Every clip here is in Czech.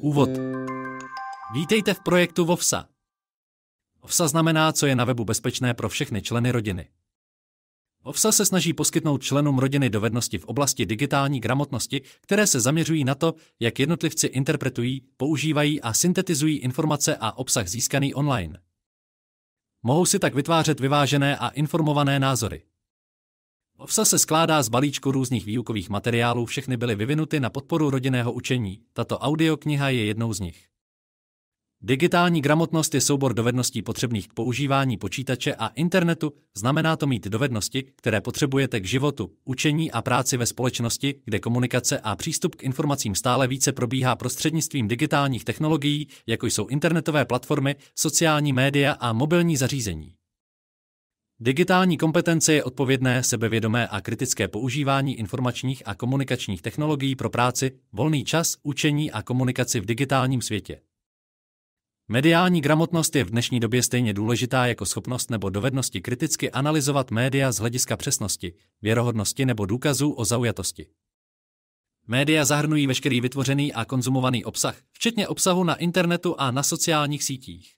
Úvod. Vítejte v projektu VOVSA. VOVSA znamená, co je na webu bezpečné pro všechny členy rodiny. VOVSA se snaží poskytnout členům rodiny dovednosti v oblasti digitální gramotnosti, které se zaměřují na to, jak jednotlivci interpretují, používají a syntetizují informace a obsah získaný online. Mohou si tak vytvářet vyvážené a informované názory. OVSA se skládá z balíčku různých výukových materiálů, všechny byly vyvinuty na podporu rodinného učení. Tato audiokniha je jednou z nich. Digitální gramotnost je soubor dovedností potřebných k používání počítače a internetu, znamená to mít dovednosti, které potřebujete k životu, učení a práci ve společnosti, kde komunikace a přístup k informacím stále více probíhá prostřednictvím digitálních technologií, jako jsou internetové platformy, sociální média a mobilní zařízení. Digitální kompetence je odpovědné, sebevědomé a kritické používání informačních a komunikačních technologií pro práci, volný čas, učení a komunikaci v digitálním světě. Mediální gramotnost je v dnešní době stejně důležitá jako schopnost nebo dovednosti kriticky analyzovat média z hlediska přesnosti, věrohodnosti nebo důkazů o zaujatosti. Média zahrnují veškerý vytvořený a konzumovaný obsah, včetně obsahu na internetu a na sociálních sítích.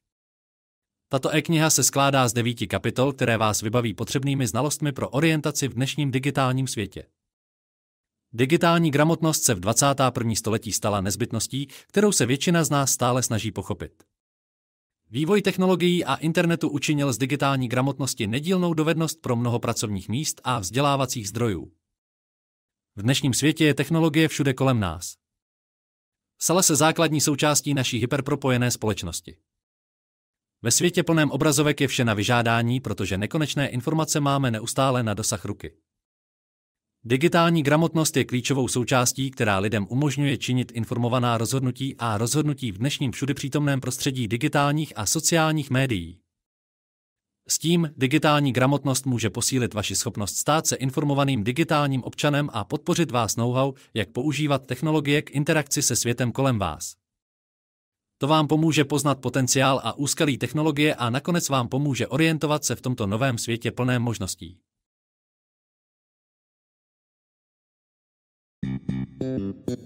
Tato e-kniha se skládá z devíti kapitol, které vás vybaví potřebnými znalostmi pro orientaci v dnešním digitálním světě. Digitální gramotnost se v 21. století stala nezbytností, kterou se většina z nás stále snaží pochopit. Vývoj technologií a internetu učinil z digitální gramotnosti nedílnou dovednost pro mnoho pracovních míst a vzdělávacích zdrojů. V dnešním světě je technologie všude kolem nás. Sala se základní součástí naší hyperpropojené společnosti. Ve světě plném obrazovek je vše na vyžádání, protože nekonečné informace máme neustále na dosah ruky. Digitální gramotnost je klíčovou součástí, která lidem umožňuje činit informovaná rozhodnutí a rozhodnutí v dnešním přítomném prostředí digitálních a sociálních médií. S tím digitální gramotnost může posílit vaši schopnost stát se informovaným digitálním občanem a podpořit vás know-how, jak používat technologie k interakci se světem kolem vás. To vám pomůže poznat potenciál a úskalí technologie a nakonec vám pomůže orientovat se v tomto novém světě plném možností.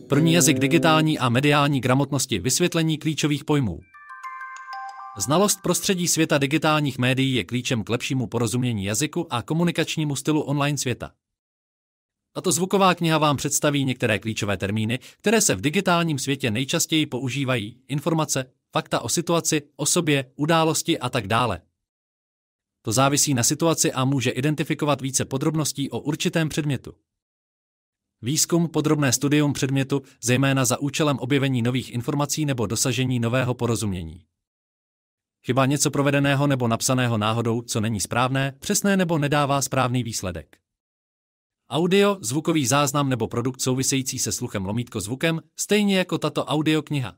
První jazyk digitální a mediální gramotnosti vysvětlení klíčových pojmů. Znalost prostředí světa digitálních médií je klíčem k lepšímu porozumění jazyku a komunikačnímu stylu online světa. Tato zvuková kniha vám představí některé klíčové termíny, které se v digitálním světě nejčastěji používají, informace, fakta o situaci, osobě, události a tak dále. To závisí na situaci a může identifikovat více podrobností o určitém předmětu. Výzkum podrobné studium předmětu, zejména za účelem objevení nových informací nebo dosažení nového porozumění. Chyba něco provedeného nebo napsaného náhodou, co není správné, přesné nebo nedává správný výsledek. Audio, zvukový záznam nebo produkt související se sluchem lomítko zvukem, stejně jako tato audiokniha.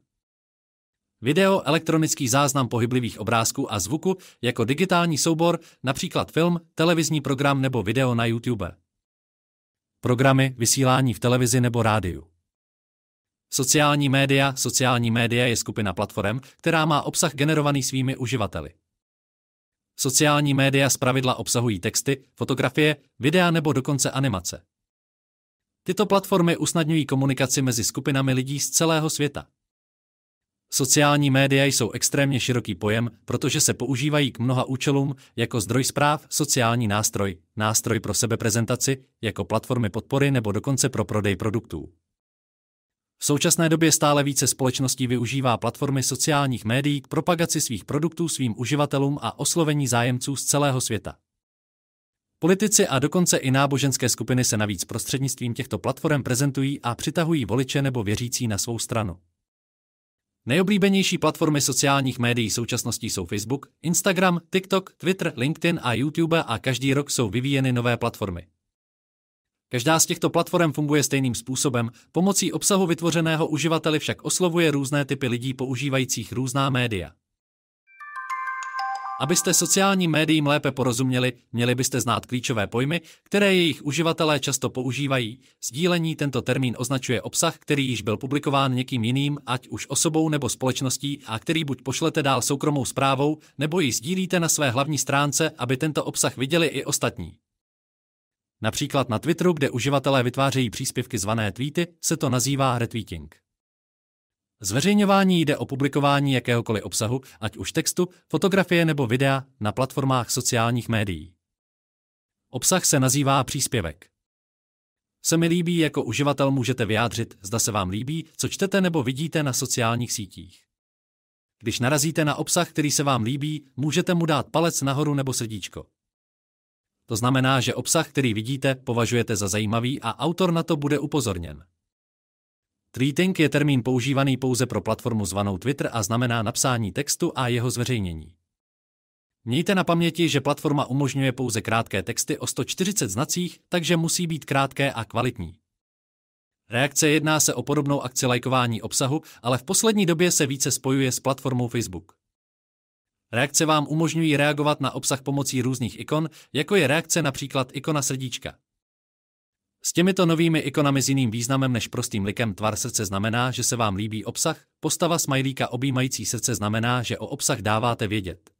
Video, elektronický záznam pohyblivých obrázků a zvuku jako digitální soubor, například film, televizní program nebo video na YouTube. Programy, vysílání v televizi nebo rádiu. Sociální média Sociální média je skupina platform, která má obsah generovaný svými uživateli. Sociální média zpravidla obsahují texty, fotografie, videa nebo dokonce animace. Tyto platformy usnadňují komunikaci mezi skupinami lidí z celého světa. Sociální média jsou extrémně široký pojem, protože se používají k mnoha účelům, jako zdroj zpráv, sociální nástroj, nástroj pro sebeprezentaci, jako platformy podpory nebo dokonce pro prodej produktů. V současné době stále více společností využívá platformy sociálních médií k propagaci svých produktů svým uživatelům a oslovení zájemců z celého světa. Politici a dokonce i náboženské skupiny se navíc prostřednictvím těchto platform prezentují a přitahují voliče nebo věřící na svou stranu. Nejoblíbenější platformy sociálních médií současností jsou Facebook, Instagram, TikTok, Twitter, LinkedIn a YouTube a každý rok jsou vyvíjeny nové platformy. Každá z těchto platform funguje stejným způsobem, pomocí obsahu vytvořeného uživateli však oslovuje různé typy lidí používajících různá média. Abyste sociálním médiím lépe porozuměli, měli byste znát klíčové pojmy, které jejich uživatelé často používají. Sdílení tento termín označuje obsah, který již byl publikován někým jiným, ať už osobou nebo společností, a který buď pošlete dál soukromou zprávou, nebo ji sdílíte na své hlavní stránce, aby tento obsah viděli i ostatní. Například na Twitteru, kde uživatelé vytvářejí příspěvky zvané tweety, se to nazývá retweeting. Zveřejňování jde o publikování jakéhokoliv obsahu, ať už textu, fotografie nebo videa, na platformách sociálních médií. Obsah se nazývá příspěvek. Se mi líbí jako uživatel můžete vyjádřit, zda se vám líbí, co čtete nebo vidíte na sociálních sítích. Když narazíte na obsah, který se vám líbí, můžete mu dát palec nahoru nebo srdíčko. To znamená, že obsah, který vidíte, považujete za zajímavý a autor na to bude upozorněn. Tweeting je termín používaný pouze pro platformu zvanou Twitter a znamená napsání textu a jeho zveřejnění. Mějte na paměti, že platforma umožňuje pouze krátké texty o 140 znacích, takže musí být krátké a kvalitní. Reakce jedná se o podobnou akci lajkování obsahu, ale v poslední době se více spojuje s platformou Facebook. Reakce vám umožňují reagovat na obsah pomocí různých ikon, jako je reakce například ikona srdíčka. S těmito novými ikonami s jiným významem než prostým likem tvar srdce znamená, že se vám líbí obsah, postava smajlíka objímající srdce znamená, že o obsah dáváte vědět.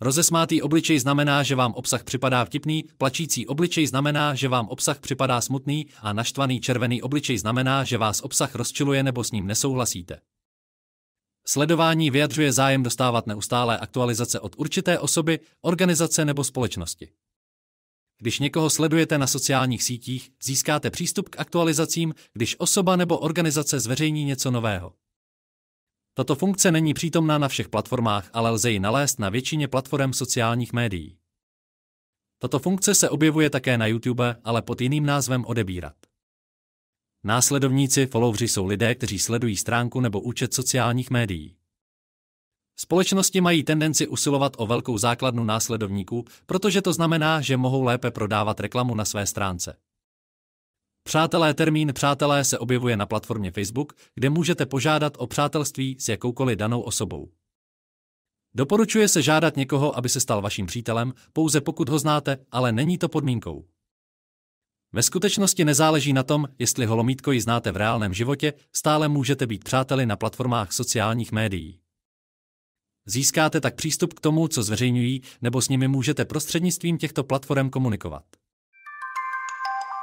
Rozesmátý obličej znamená, že vám obsah připadá vtipný, plačící obličej znamená, že vám obsah připadá smutný a naštvaný červený obličej znamená, že vás obsah rozčiluje nebo s ním nesouhlasíte. Sledování vyjadřuje zájem dostávat neustálé aktualizace od určité osoby, organizace nebo společnosti. Když někoho sledujete na sociálních sítích, získáte přístup k aktualizacím, když osoba nebo organizace zveřejní něco nového. Tato funkce není přítomná na všech platformách, ale lze ji nalézt na většině platform sociálních médií. Tato funkce se objevuje také na YouTube, ale pod jiným názvem odebírat. Následovníci followři jsou lidé, kteří sledují stránku nebo účet sociálních médií. Společnosti mají tendenci usilovat o velkou základnu následovníků, protože to znamená, že mohou lépe prodávat reklamu na své stránce. Přátelé termín přátelé se objevuje na platformě Facebook, kde můžete požádat o přátelství s jakoukoliv danou osobou. Doporučuje se žádat někoho, aby se stal vaším přítelem, pouze pokud ho znáte, ale není to podmínkou. Ve skutečnosti nezáleží na tom, jestli holomítko ji znáte v reálném životě, stále můžete být přáteli na platformách sociálních médií. Získáte tak přístup k tomu, co zveřejňují, nebo s nimi můžete prostřednictvím těchto platform komunikovat.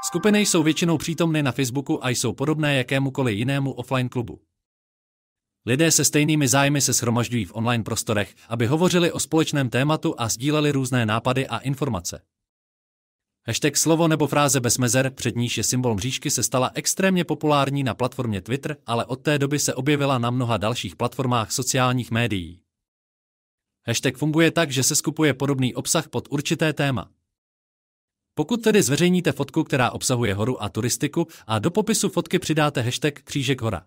Skupiny jsou většinou přítomny na Facebooku a jsou podobné jakémukoliv jinému offline klubu. Lidé se stejnými zájmy se shromažďují v online prostorech, aby hovořili o společném tématu a sdíleli různé nápady a informace. Hashtag slovo nebo fráze bez mezer, před níž je symbol mřížky, se stala extrémně populární na platformě Twitter, ale od té doby se objevila na mnoha dalších platformách sociálních médií. Hashtag funguje tak, že se skupuje podobný obsah pod určité téma. Pokud tedy zveřejníte fotku, která obsahuje horu a turistiku a do popisu fotky přidáte hashtag křížek hora,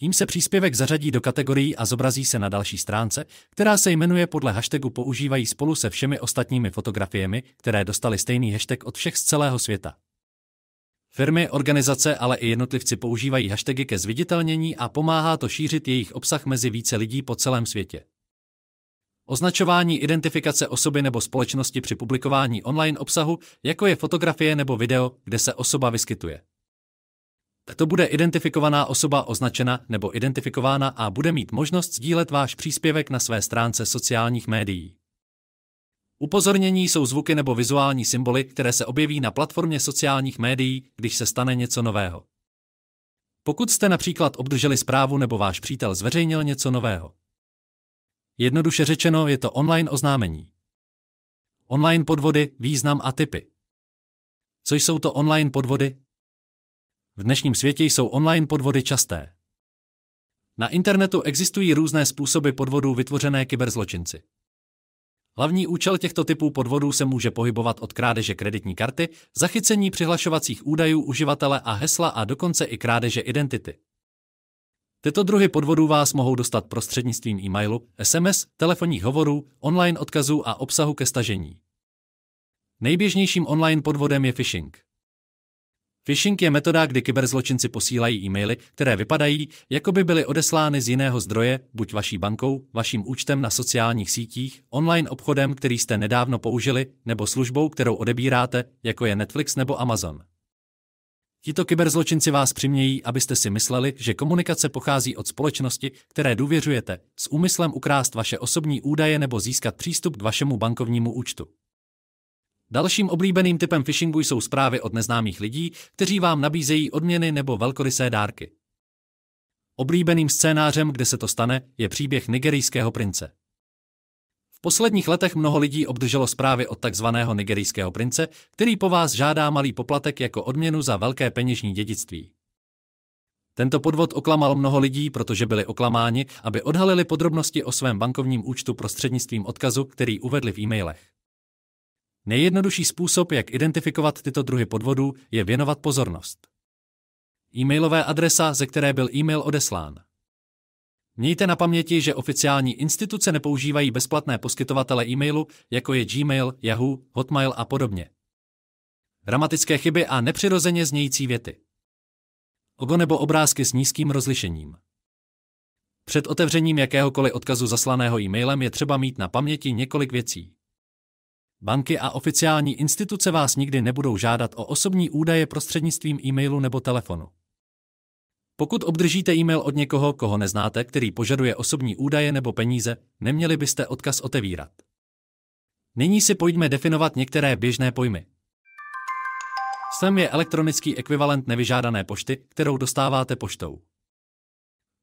tím se příspěvek zařadí do kategorií a zobrazí se na další stránce, která se jmenuje podle hashtagu používají spolu se všemi ostatními fotografiemi, které dostaly stejný hashtag od všech z celého světa. Firmy, organizace, ale i jednotlivci používají hashtagy ke zviditelnění a pomáhá to šířit jejich obsah mezi více lidí po celém světě. Označování identifikace osoby nebo společnosti při publikování online obsahu, jako je fotografie nebo video, kde se osoba vyskytuje. Tato bude identifikovaná osoba označena nebo identifikována a bude mít možnost sdílet váš příspěvek na své stránce sociálních médií. Upozornění jsou zvuky nebo vizuální symboly, které se objeví na platformě sociálních médií, když se stane něco nového. Pokud jste například obdrželi zprávu nebo váš přítel zveřejnil něco nového. Jednoduše řečeno je to online oznámení. Online podvody, význam a typy. Co jsou to online podvody? V dnešním světě jsou online podvody časté. Na internetu existují různé způsoby podvodů vytvořené kyberzločinci. Hlavní účel těchto typů podvodů se může pohybovat od krádeže kreditní karty, zachycení přihlašovacích údajů uživatele a hesla a dokonce i krádeže identity. Tyto druhy podvodů vás mohou dostat prostřednictvím e-mailu, SMS, telefonních hovorů, online odkazů a obsahu ke stažení. Nejběžnějším online podvodem je phishing. Phishing je metoda, kdy kyberzločinci posílají e-maily, které vypadají, jako by byly odeslány z jiného zdroje, buď vaší bankou, vaším účtem na sociálních sítích, online obchodem, který jste nedávno použili, nebo službou, kterou odebíráte, jako je Netflix nebo Amazon. Tito kyberzločinci vás přimějí, abyste si mysleli, že komunikace pochází od společnosti, které důvěřujete, s úmyslem ukrást vaše osobní údaje nebo získat přístup k vašemu bankovnímu účtu. Dalším oblíbeným typem phishingu jsou zprávy od neznámých lidí, kteří vám nabízejí odměny nebo velkorysé dárky. Oblíbeným scénářem, kde se to stane, je příběh nigerijského prince. V posledních letech mnoho lidí obdrželo zprávy od takzvaného nigerijského prince, který po vás žádá malý poplatek jako odměnu za velké peněžní dědictví. Tento podvod oklamal mnoho lidí, protože byli oklamáni, aby odhalili podrobnosti o svém bankovním účtu prostřednictvím odkazu, který uvedli v e-mailech. Nejjednodušší způsob, jak identifikovat tyto druhy podvodů, je věnovat pozornost. E-mailové adresa, ze které byl e-mail odeslán. Mějte na paměti, že oficiální instituce nepoužívají bezplatné poskytovatele e-mailu, jako je Gmail, Yahoo, Hotmail a podobně. Dramatické chyby a nepřirozeně znějící věty. Logo nebo obrázky s nízkým rozlišením. Před otevřením jakéhokoliv odkazu zaslaného e-mailem je třeba mít na paměti několik věcí. Banky a oficiální instituce vás nikdy nebudou žádat o osobní údaje prostřednictvím e-mailu nebo telefonu. Pokud obdržíte e-mail od někoho, koho neznáte, který požaduje osobní údaje nebo peníze, neměli byste odkaz otevírat. Nyní si pojďme definovat některé běžné pojmy. SEM je elektronický ekvivalent nevyžádané pošty, kterou dostáváte poštou.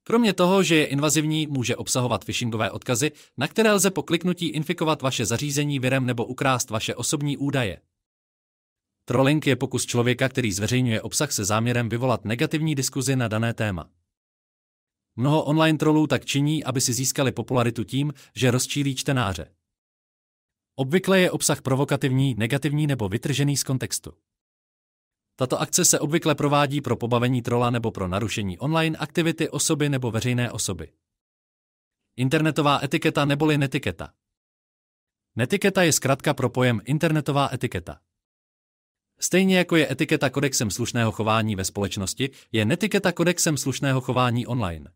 Kromě toho, že je invazivní, může obsahovat phishingové odkazy, na které lze po kliknutí infikovat vaše zařízení virem nebo ukrást vaše osobní údaje. Trolling je pokus člověka, který zveřejňuje obsah se záměrem vyvolat negativní diskuzi na dané téma. Mnoho online trolů tak činí, aby si získali popularitu tím, že rozčílí čtenáře. Obvykle je obsah provokativní, negativní nebo vytržený z kontextu. Tato akce se obvykle provádí pro pobavení trola nebo pro narušení online aktivity osoby nebo veřejné osoby. Internetová etiketa neboli netiketa. Netiketa je zkrátka pro pojem internetová etiketa. Stejně jako je etiketa kodexem slušného chování ve společnosti, je netiketa kodexem slušného chování online.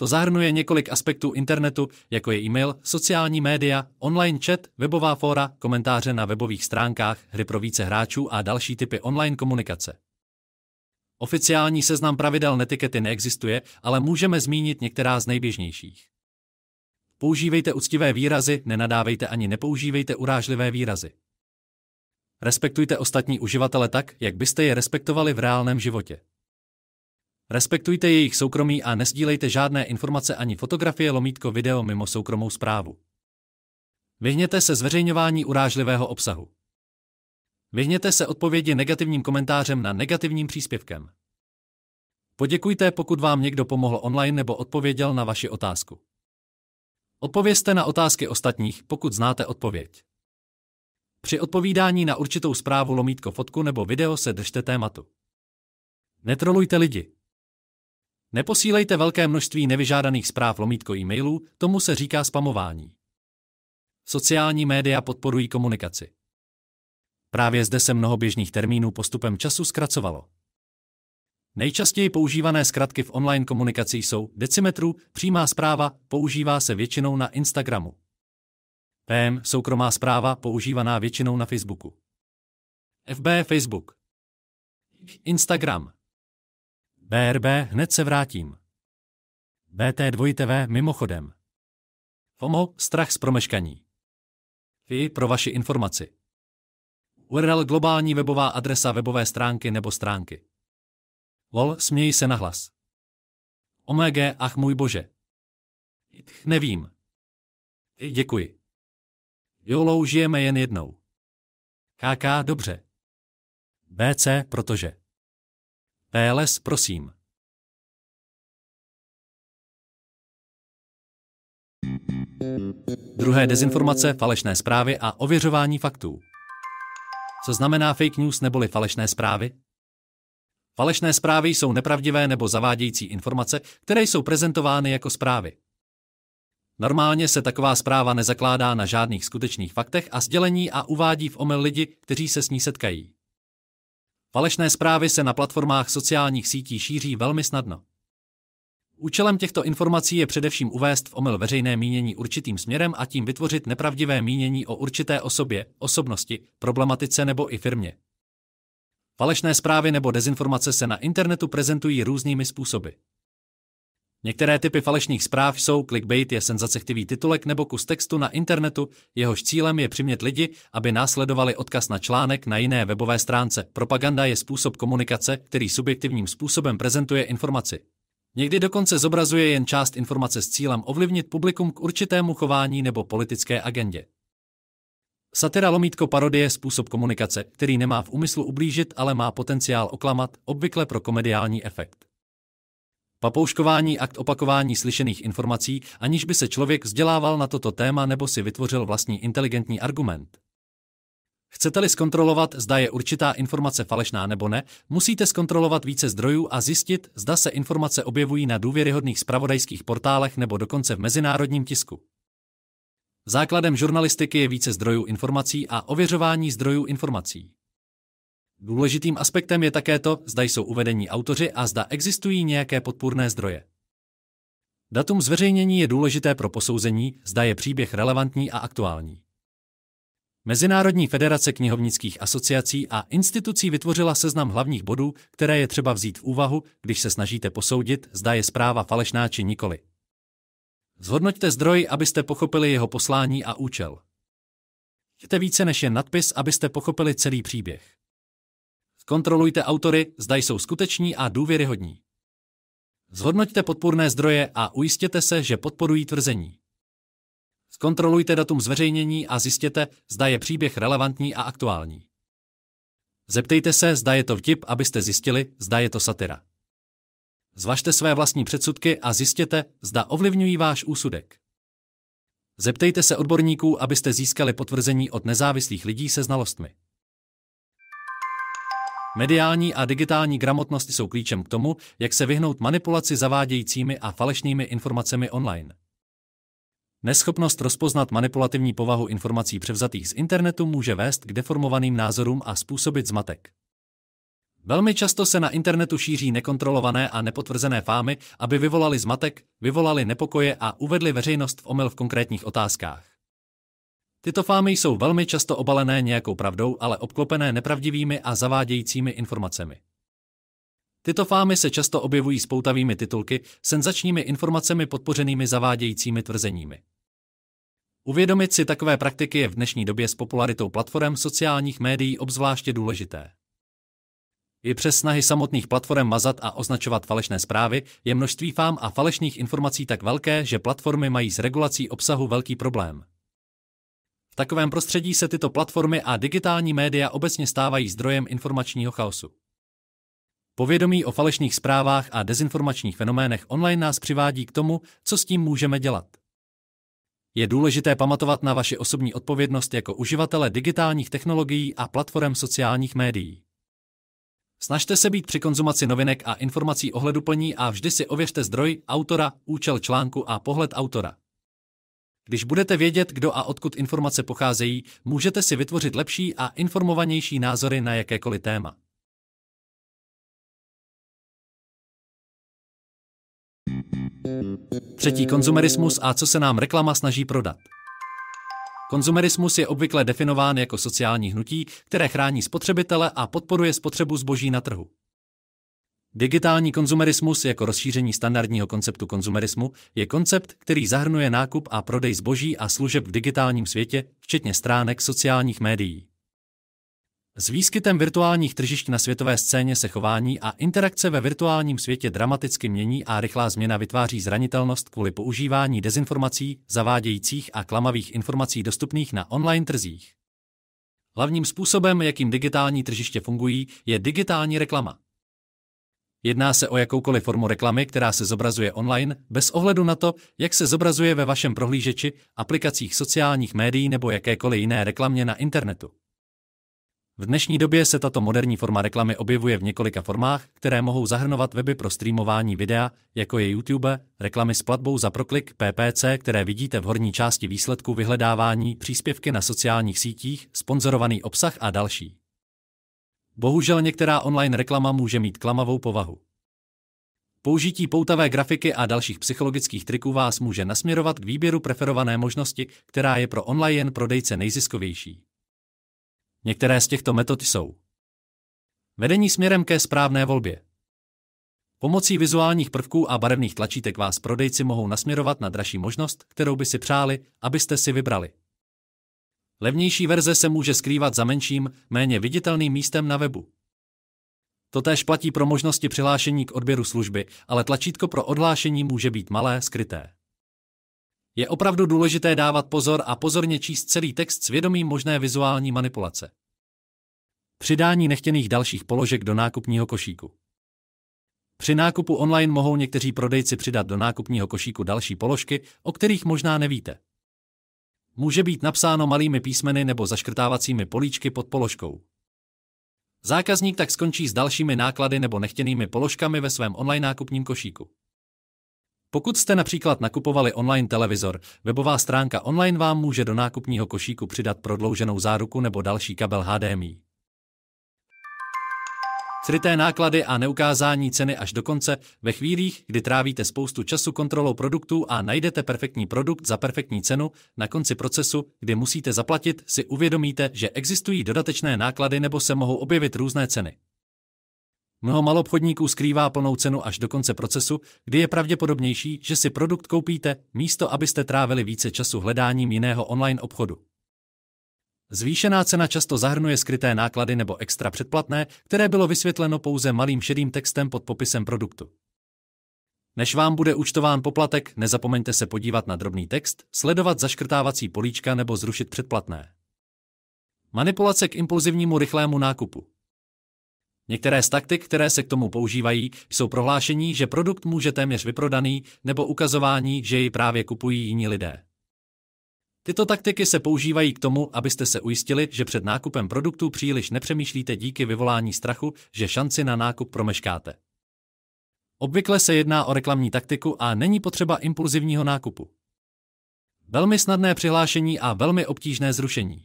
To zahrnuje několik aspektů internetu, jako je e-mail, sociální média, online chat, webová fóra, komentáře na webových stránkách, hry pro více hráčů a další typy online komunikace. Oficiální seznam pravidel netikety neexistuje, ale můžeme zmínit některá z nejběžnějších. Používejte uctivé výrazy, nenadávejte ani nepoužívejte urážlivé výrazy. Respektujte ostatní uživatele tak, jak byste je respektovali v reálném životě. Respektujte jejich soukromí a nesdílejte žádné informace ani fotografie lomítko video mimo soukromou zprávu. Vyhněte se zveřejňování urážlivého obsahu. Vyhněte se odpovědi negativním komentářem na negativním příspěvkem. Poděkujte, pokud vám někdo pomohl online nebo odpověděl na vaši otázku. Odpovězte na otázky ostatních, pokud znáte odpověď. Při odpovídání na určitou zprávu lomítko fotku nebo video se držte tématu. Netrolujte lidi. Neposílejte velké množství nevyžádaných zpráv lomítko e-mailů, tomu se říká spamování. Sociální média podporují komunikaci. Právě zde se mnoho běžných termínů postupem času zkracovalo. Nejčastěji používané zkratky v online komunikaci jsou decimetrů, přímá zpráva, používá se většinou na Instagramu. PM, soukromá zpráva, používaná většinou na Facebooku. FB, Facebook. Instagram. BRB, hned se vrátím. BT2TV mimochodem. FOMO, strach z promeškaní. FI pro vaši informaci. URL globální webová adresa webové stránky nebo stránky. Vol, směj se na hlas. OMG, ach můj bože. Nevím. Děkuji. Jolo, žijeme jen jednou. KK, dobře. BC, protože. PLS, prosím. Druhé dezinformace, falešné zprávy a ověřování faktů. Co znamená fake news neboli falešné zprávy? Falešné zprávy jsou nepravdivé nebo zavádějící informace, které jsou prezentovány jako zprávy. Normálně se taková zpráva nezakládá na žádných skutečných faktech a sdělení a uvádí v omyl lidi, kteří se s ní setkají. Falešné zprávy se na platformách sociálních sítí šíří velmi snadno. Účelem těchto informací je především uvést v omyl veřejné mínění určitým směrem a tím vytvořit nepravdivé mínění o určité osobě, osobnosti, problematice nebo i firmě. Falešné zprávy nebo dezinformace se na internetu prezentují různými způsoby. Některé typy falešných zpráv jsou clickbait, je senzacechtivý titulek nebo kus textu na internetu, jehož cílem je přimět lidi, aby následovali odkaz na článek na jiné webové stránce. Propaganda je způsob komunikace, který subjektivním způsobem prezentuje informaci. Někdy dokonce zobrazuje jen část informace s cílem ovlivnit publikum k určitému chování nebo politické agendě. Satira lomítko parodie je způsob komunikace, který nemá v úmyslu ublížit, ale má potenciál oklamat, obvykle pro komediální efekt. Papouškování akt opakování slyšených informací, aniž by se člověk vzdělával na toto téma nebo si vytvořil vlastní inteligentní argument. Chcete-li zkontrolovat, zda je určitá informace falešná nebo ne, musíte zkontrolovat více zdrojů a zjistit, zda se informace objevují na důvěryhodných spravodajských portálech nebo dokonce v mezinárodním tisku. Základem žurnalistiky je více zdrojů informací a ověřování zdrojů informací. Důležitým aspektem je také to, zda jsou uvedení autoři a zda existují nějaké podpůrné zdroje. Datum zveřejnění je důležité pro posouzení, zda je příběh relevantní a aktuální. Mezinárodní federace knihovnických asociací a institucí vytvořila seznam hlavních bodů, které je třeba vzít v úvahu, když se snažíte posoudit, zda je zpráva falešná či nikoli. Zhodnoťte zdroj, abyste pochopili jeho poslání a účel. Chcete více než jen nadpis, abyste pochopili celý příběh. Kontrolujte autory, zda jsou skuteční a důvěryhodní. Zhodnoťte podpůrné zdroje a ujistěte se, že podporují tvrzení. Zkontrolujte datum zveřejnění a zjistěte, zda je příběh relevantní a aktuální. Zeptejte se, zda je to vtip, abyste zjistili, zda je to satira. Zvažte své vlastní předsudky a zjistěte, zda ovlivňují váš úsudek. Zeptejte se odborníků, abyste získali potvrzení od nezávislých lidí se znalostmi. Mediální a digitální gramotnosti jsou klíčem k tomu, jak se vyhnout manipulaci zavádějícími a falešnými informacemi online. Neschopnost rozpoznat manipulativní povahu informací převzatých z internetu může vést k deformovaným názorům a způsobit zmatek. Velmi často se na internetu šíří nekontrolované a nepotvrzené fámy, aby vyvolali zmatek, vyvolali nepokoje a uvedli veřejnost v omyl v konkrétních otázkách. Tyto fámy jsou velmi často obalené nějakou pravdou, ale obklopené nepravdivými a zavádějícími informacemi. Tyto fámy se často objevují spoutavými titulky, senzačními informacemi podpořenými zavádějícími tvrzeními. Uvědomit si takové praktiky je v dnešní době s popularitou platform sociálních médií obzvláště důležité. I přes snahy samotných platform mazat a označovat falešné zprávy je množství fám a falešných informací tak velké, že platformy mají s regulací obsahu velký problém takovém prostředí se tyto platformy a digitální média obecně stávají zdrojem informačního chaosu. Povědomí o falešných zprávách a dezinformačních fenoménech online nás přivádí k tomu, co s tím můžeme dělat. Je důležité pamatovat na vaši osobní odpovědnost jako uživatele digitálních technologií a platform sociálních médií. Snažte se být při konzumaci novinek a informací ohleduplní a vždy si ověřte zdroj, autora, účel článku a pohled autora. Když budete vědět, kdo a odkud informace pocházejí, můžete si vytvořit lepší a informovanější názory na jakékoliv téma. Třetí konzumerismus a co se nám reklama snaží prodat. Konzumerismus je obvykle definován jako sociální hnutí, které chrání spotřebitele a podporuje spotřebu zboží na trhu. Digitální konzumerismus jako rozšíření standardního konceptu konzumerismu je koncept, který zahrnuje nákup a prodej zboží a služeb v digitálním světě, včetně stránek sociálních médií. S výskytem virtuálních tržišť na světové scéně se chování a interakce ve virtuálním světě dramaticky mění a rychlá změna vytváří zranitelnost kvůli používání dezinformací, zavádějících a klamavých informací dostupných na online trzích. Hlavním způsobem, jakým digitální tržiště fungují, je digitální reklama. Jedná se o jakoukoliv formu reklamy, která se zobrazuje online, bez ohledu na to, jak se zobrazuje ve vašem prohlížeči, aplikacích sociálních médií nebo jakékoliv jiné reklamě na internetu. V dnešní době se tato moderní forma reklamy objevuje v několika formách, které mohou zahrnovat weby pro streamování videa, jako je YouTube, reklamy s platbou za proklik PPC, které vidíte v horní části výsledku vyhledávání, příspěvky na sociálních sítích, sponzorovaný obsah a další. Bohužel některá online reklama může mít klamavou povahu. Použití poutavé grafiky a dalších psychologických triků vás může nasměrovat k výběru preferované možnosti, která je pro online prodejce nejziskovější. Některé z těchto metod jsou vedení směrem ke správné volbě. Pomocí vizuálních prvků a barevných tlačítek vás prodejci mohou nasměrovat na dražší možnost, kterou by si přáli, abyste si vybrali. Levnější verze se může skrývat za menším, méně viditelným místem na webu. Totéž platí pro možnosti přihlášení k odběru služby, ale tlačítko pro odhlášení může být malé, skryté. Je opravdu důležité dávat pozor a pozorně číst celý text s vědomím možné vizuální manipulace. Přidání nechtěných dalších položek do nákupního košíku. Při nákupu online mohou někteří prodejci přidat do nákupního košíku další položky, o kterých možná nevíte. Může být napsáno malými písmeny nebo zaškrtávacími políčky pod položkou. Zákazník tak skončí s dalšími náklady nebo nechtěnými položkami ve svém online nákupním košíku. Pokud jste například nakupovali online televizor, webová stránka online vám může do nákupního košíku přidat prodlouženou záruku nebo další kabel HDMI. Skryté náklady a neukázání ceny až do konce ve chvílích, kdy trávíte spoustu času kontrolou produktů a najdete perfektní produkt za perfektní cenu, na konci procesu, kdy musíte zaplatit, si uvědomíte, že existují dodatečné náklady nebo se mohou objevit různé ceny. Mnoho malobchodníků skrývá plnou cenu až do konce procesu, kdy je pravděpodobnější, že si produkt koupíte, místo abyste trávili více času hledáním jiného online obchodu. Zvýšená cena často zahrnuje skryté náklady nebo extra předplatné, které bylo vysvětleno pouze malým šedým textem pod popisem produktu. Než vám bude účtován poplatek, nezapomeňte se podívat na drobný text, sledovat zaškrtávací políčka nebo zrušit předplatné. Manipulace k impulzivnímu rychlému nákupu. Některé z taktik, které se k tomu používají, jsou prohlášení, že produkt může téměř vyprodaný nebo ukazování, že ji právě kupují jiní lidé. Tyto taktiky se používají k tomu, abyste se ujistili, že před nákupem produktů příliš nepřemýšlíte díky vyvolání strachu, že šanci na nákup promeškáte. Obvykle se jedná o reklamní taktiku a není potřeba impulzivního nákupu. Velmi snadné přihlášení a velmi obtížné zrušení.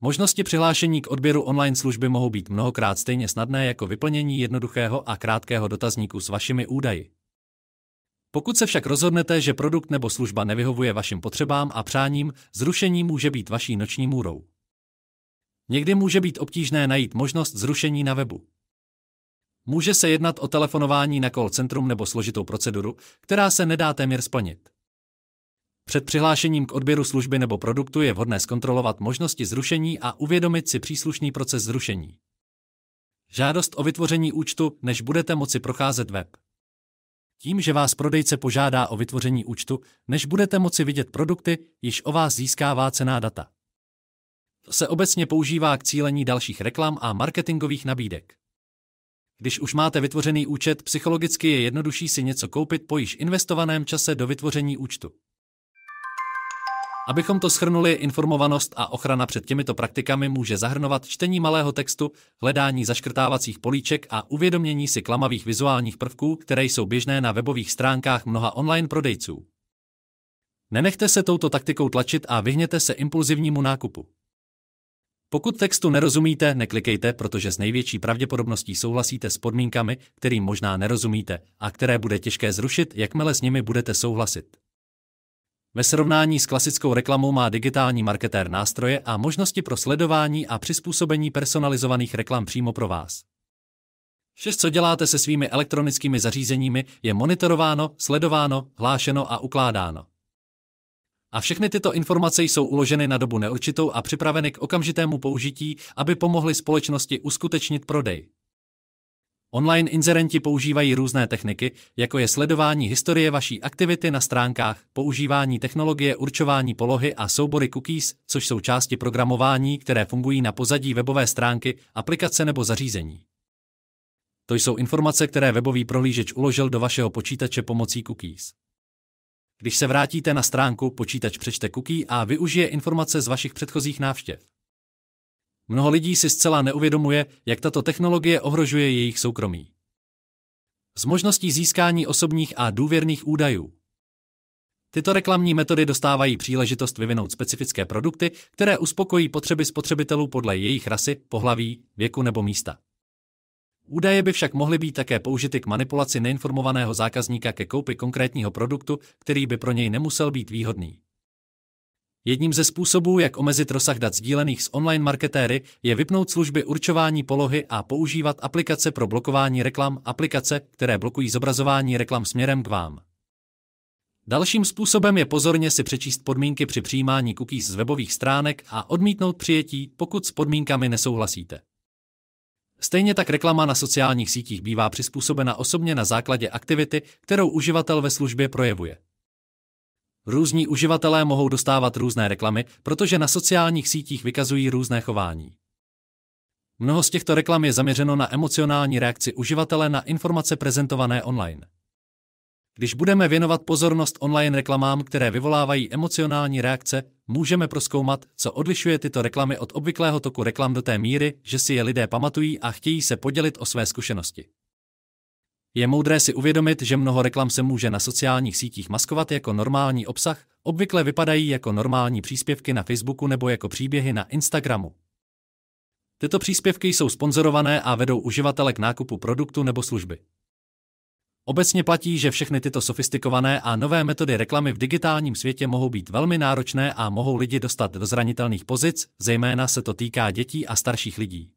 Možnosti přihlášení k odběru online služby mohou být mnohokrát stejně snadné jako vyplnění jednoduchého a krátkého dotazníku s vašimi údaji. Pokud se však rozhodnete, že produkt nebo služba nevyhovuje vašim potřebám a přáním, zrušení může být vaší noční můrou. Někdy může být obtížné najít možnost zrušení na webu. Může se jednat o telefonování na call centrum nebo složitou proceduru, která se nedá téměř splnit. Před přihlášením k odběru služby nebo produktu je vhodné zkontrolovat možnosti zrušení a uvědomit si příslušný proces zrušení. Žádost o vytvoření účtu, než budete moci procházet web. Tím, že vás prodejce požádá o vytvoření účtu, než budete moci vidět produkty, již o vás získává cená data. To se obecně používá k cílení dalších reklam a marketingových nabídek. Když už máte vytvořený účet, psychologicky je jednodušší si něco koupit po již investovaném čase do vytvoření účtu. Abychom to shrnuli, informovanost a ochrana před těmito praktikami může zahrnovat čtení malého textu, hledání zaškrtávacích políček a uvědomění si klamavých vizuálních prvků, které jsou běžné na webových stránkách mnoha online prodejců. Nenechte se touto taktikou tlačit a vyhněte se impulzivnímu nákupu. Pokud textu nerozumíte, neklikejte, protože s největší pravděpodobností souhlasíte s podmínkami, kterým možná nerozumíte a které bude těžké zrušit, jakmile s nimi budete souhlasit. Ve srovnání s klasickou reklamou má digitální marketér nástroje a možnosti pro sledování a přizpůsobení personalizovaných reklam přímo pro vás. Vše, co děláte se svými elektronickými zařízeními, je monitorováno, sledováno, hlášeno a ukládáno. A všechny tyto informace jsou uloženy na dobu neurčitou a připraveny k okamžitému použití, aby pomohly společnosti uskutečnit prodej. Online inzerenti používají různé techniky, jako je sledování historie vaší aktivity na stránkách, používání technologie určování polohy a soubory cookies, což jsou části programování, které fungují na pozadí webové stránky, aplikace nebo zařízení. To jsou informace, které webový prohlížeč uložil do vašeho počítače pomocí cookies. Když se vrátíte na stránku, počítač přečte cookie a využije informace z vašich předchozích návštěv. Mnoho lidí si zcela neuvědomuje, jak tato technologie ohrožuje jejich soukromí. Z možností získání osobních a důvěrných údajů. Tyto reklamní metody dostávají příležitost vyvinout specifické produkty, které uspokojí potřeby spotřebitelů podle jejich rasy, pohlaví, věku nebo místa. Údaje by však mohly být také použity k manipulaci neinformovaného zákazníka ke koupi konkrétního produktu, který by pro něj nemusel být výhodný. Jedním ze způsobů, jak omezit rozsah dat sdílených s online marketéry, je vypnout služby určování polohy a používat aplikace pro blokování reklam, aplikace, které blokují zobrazování reklam směrem k vám. Dalším způsobem je pozorně si přečíst podmínky při přijímání cookies z webových stránek a odmítnout přijetí, pokud s podmínkami nesouhlasíte. Stejně tak reklama na sociálních sítích bývá přizpůsobena osobně na základě aktivity, kterou uživatel ve službě projevuje. Různí uživatelé mohou dostávat různé reklamy, protože na sociálních sítích vykazují různé chování. Mnoho z těchto reklam je zaměřeno na emocionální reakci uživatele na informace prezentované online. Když budeme věnovat pozornost online reklamám, které vyvolávají emocionální reakce, můžeme proskoumat, co odlišuje tyto reklamy od obvyklého toku reklam do té míry, že si je lidé pamatují a chtějí se podělit o své zkušenosti. Je moudré si uvědomit, že mnoho reklam se může na sociálních sítích maskovat jako normální obsah, obvykle vypadají jako normální příspěvky na Facebooku nebo jako příběhy na Instagramu. Tyto příspěvky jsou sponzorované a vedou uživatele k nákupu produktu nebo služby. Obecně platí, že všechny tyto sofistikované a nové metody reklamy v digitálním světě mohou být velmi náročné a mohou lidi dostat do zranitelných pozic, zejména se to týká dětí a starších lidí.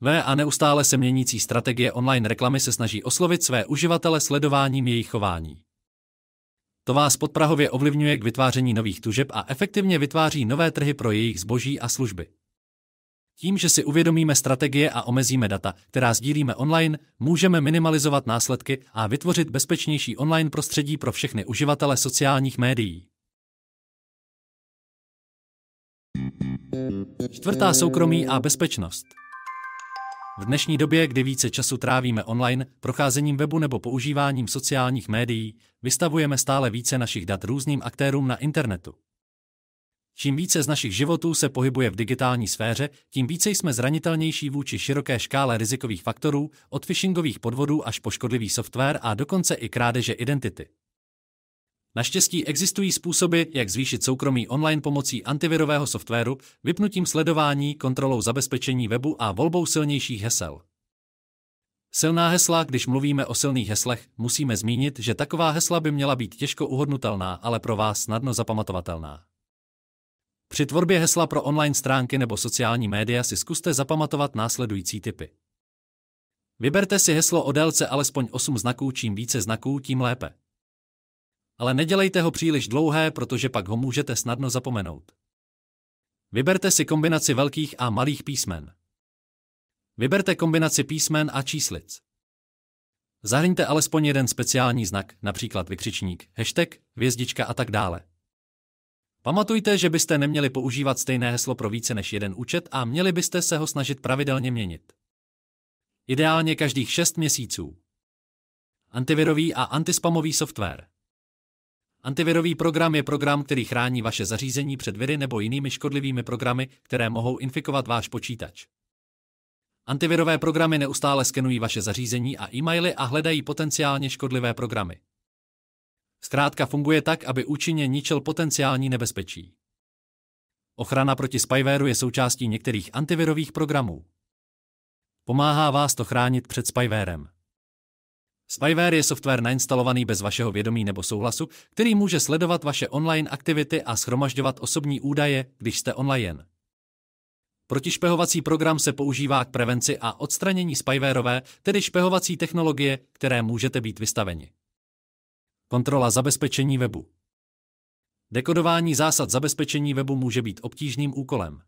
V a neustále se měnící strategie online reklamy se snaží oslovit své uživatele sledováním jejich chování. To vás podprahově ovlivňuje k vytváření nových tužeb a efektivně vytváří nové trhy pro jejich zboží a služby. Tím, že si uvědomíme strategie a omezíme data, která sdílíme online, můžeme minimalizovat následky a vytvořit bezpečnější online prostředí pro všechny uživatele sociálních médií. Čtvrtá soukromí a bezpečnost. V dnešní době, kdy více času trávíme online, procházením webu nebo používáním sociálních médií, vystavujeme stále více našich dat různým aktérům na internetu. Čím více z našich životů se pohybuje v digitální sféře, tím více jsme zranitelnější vůči široké škále rizikových faktorů, od phishingových podvodů až po škodlivý software a dokonce i krádeže identity. Naštěstí existují způsoby, jak zvýšit soukromí online pomocí antivirového softwaru, vypnutím sledování, kontrolou zabezpečení webu a volbou silnějších hesel. Silná hesla, když mluvíme o silných heslech, musíme zmínit, že taková hesla by měla být těžko uhodnutelná, ale pro vás snadno zapamatovatelná. Při tvorbě hesla pro online stránky nebo sociální média si zkuste zapamatovat následující typy. Vyberte si heslo o délce alespoň 8 znaků, čím více znaků, tím lépe ale nedělejte ho příliš dlouhé, protože pak ho můžete snadno zapomenout. Vyberte si kombinaci velkých a malých písmen. Vyberte kombinaci písmen a číslic. Zahrňte alespoň jeden speciální znak, například vykřičník, hashtag, hvězdička a tak dále. Pamatujte, že byste neměli používat stejné heslo pro více než jeden účet a měli byste se ho snažit pravidelně měnit. Ideálně každých 6 měsíců. Antivirový a antispamový software. Antivirový program je program, který chrání vaše zařízení před viry nebo jinými škodlivými programy, které mohou infikovat váš počítač. Antivirové programy neustále skenují vaše zařízení a e-maily a hledají potenciálně škodlivé programy. Zkrátka funguje tak, aby účinně ničil potenciální nebezpečí. Ochrana proti spywareu je součástí některých antivirových programů. Pomáhá vás to chránit před spywarem. Spyware je software nainstalovaný bez vašeho vědomí nebo souhlasu, který může sledovat vaše online aktivity a schromažďovat osobní údaje, když jste online. Protišpehovací program se používá k prevenci a odstranění spywareové, tedy špehovací technologie, které můžete být vystaveni. Kontrola zabezpečení webu. Dekodování zásad zabezpečení webu může být obtížným úkolem.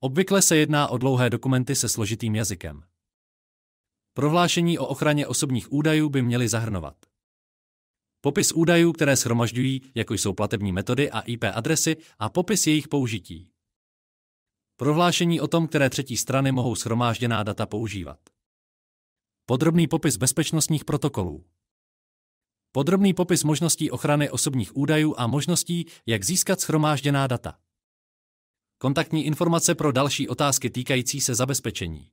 Obvykle se jedná o dlouhé dokumenty se složitým jazykem. Prohlášení o ochraně osobních údajů by měly zahrnovat popis údajů, které shromažďují, jako jsou platební metody a IP adresy, a popis jejich použití. Prohlášení o tom, které třetí strany mohou shromážděná data používat. Podrobný popis bezpečnostních protokolů. Podrobný popis možností ochrany osobních údajů a možností, jak získat shromážděná data. Kontaktní informace pro další otázky týkající se zabezpečení.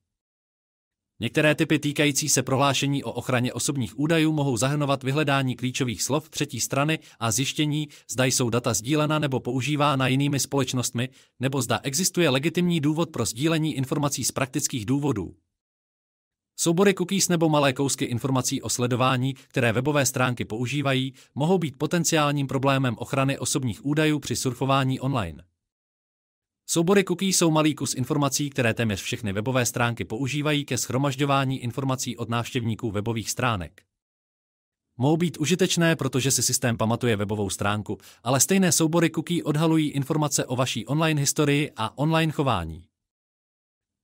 Některé typy týkající se prohlášení o ochraně osobních údajů mohou zahrnovat vyhledání klíčových slov třetí strany a zjištění, zda jsou data sdílena nebo používána jinými společnostmi, nebo zda existuje legitimní důvod pro sdílení informací z praktických důvodů. Soubory cookies nebo malé kousky informací o sledování, které webové stránky používají, mohou být potenciálním problémem ochrany osobních údajů při surfování online. Soubory cookie jsou malý kus informací, které téměř všechny webové stránky používají ke schromažďování informací od návštěvníků webových stránek. Mohou být užitečné, protože si systém pamatuje webovou stránku, ale stejné soubory cookie odhalují informace o vaší online historii a online chování.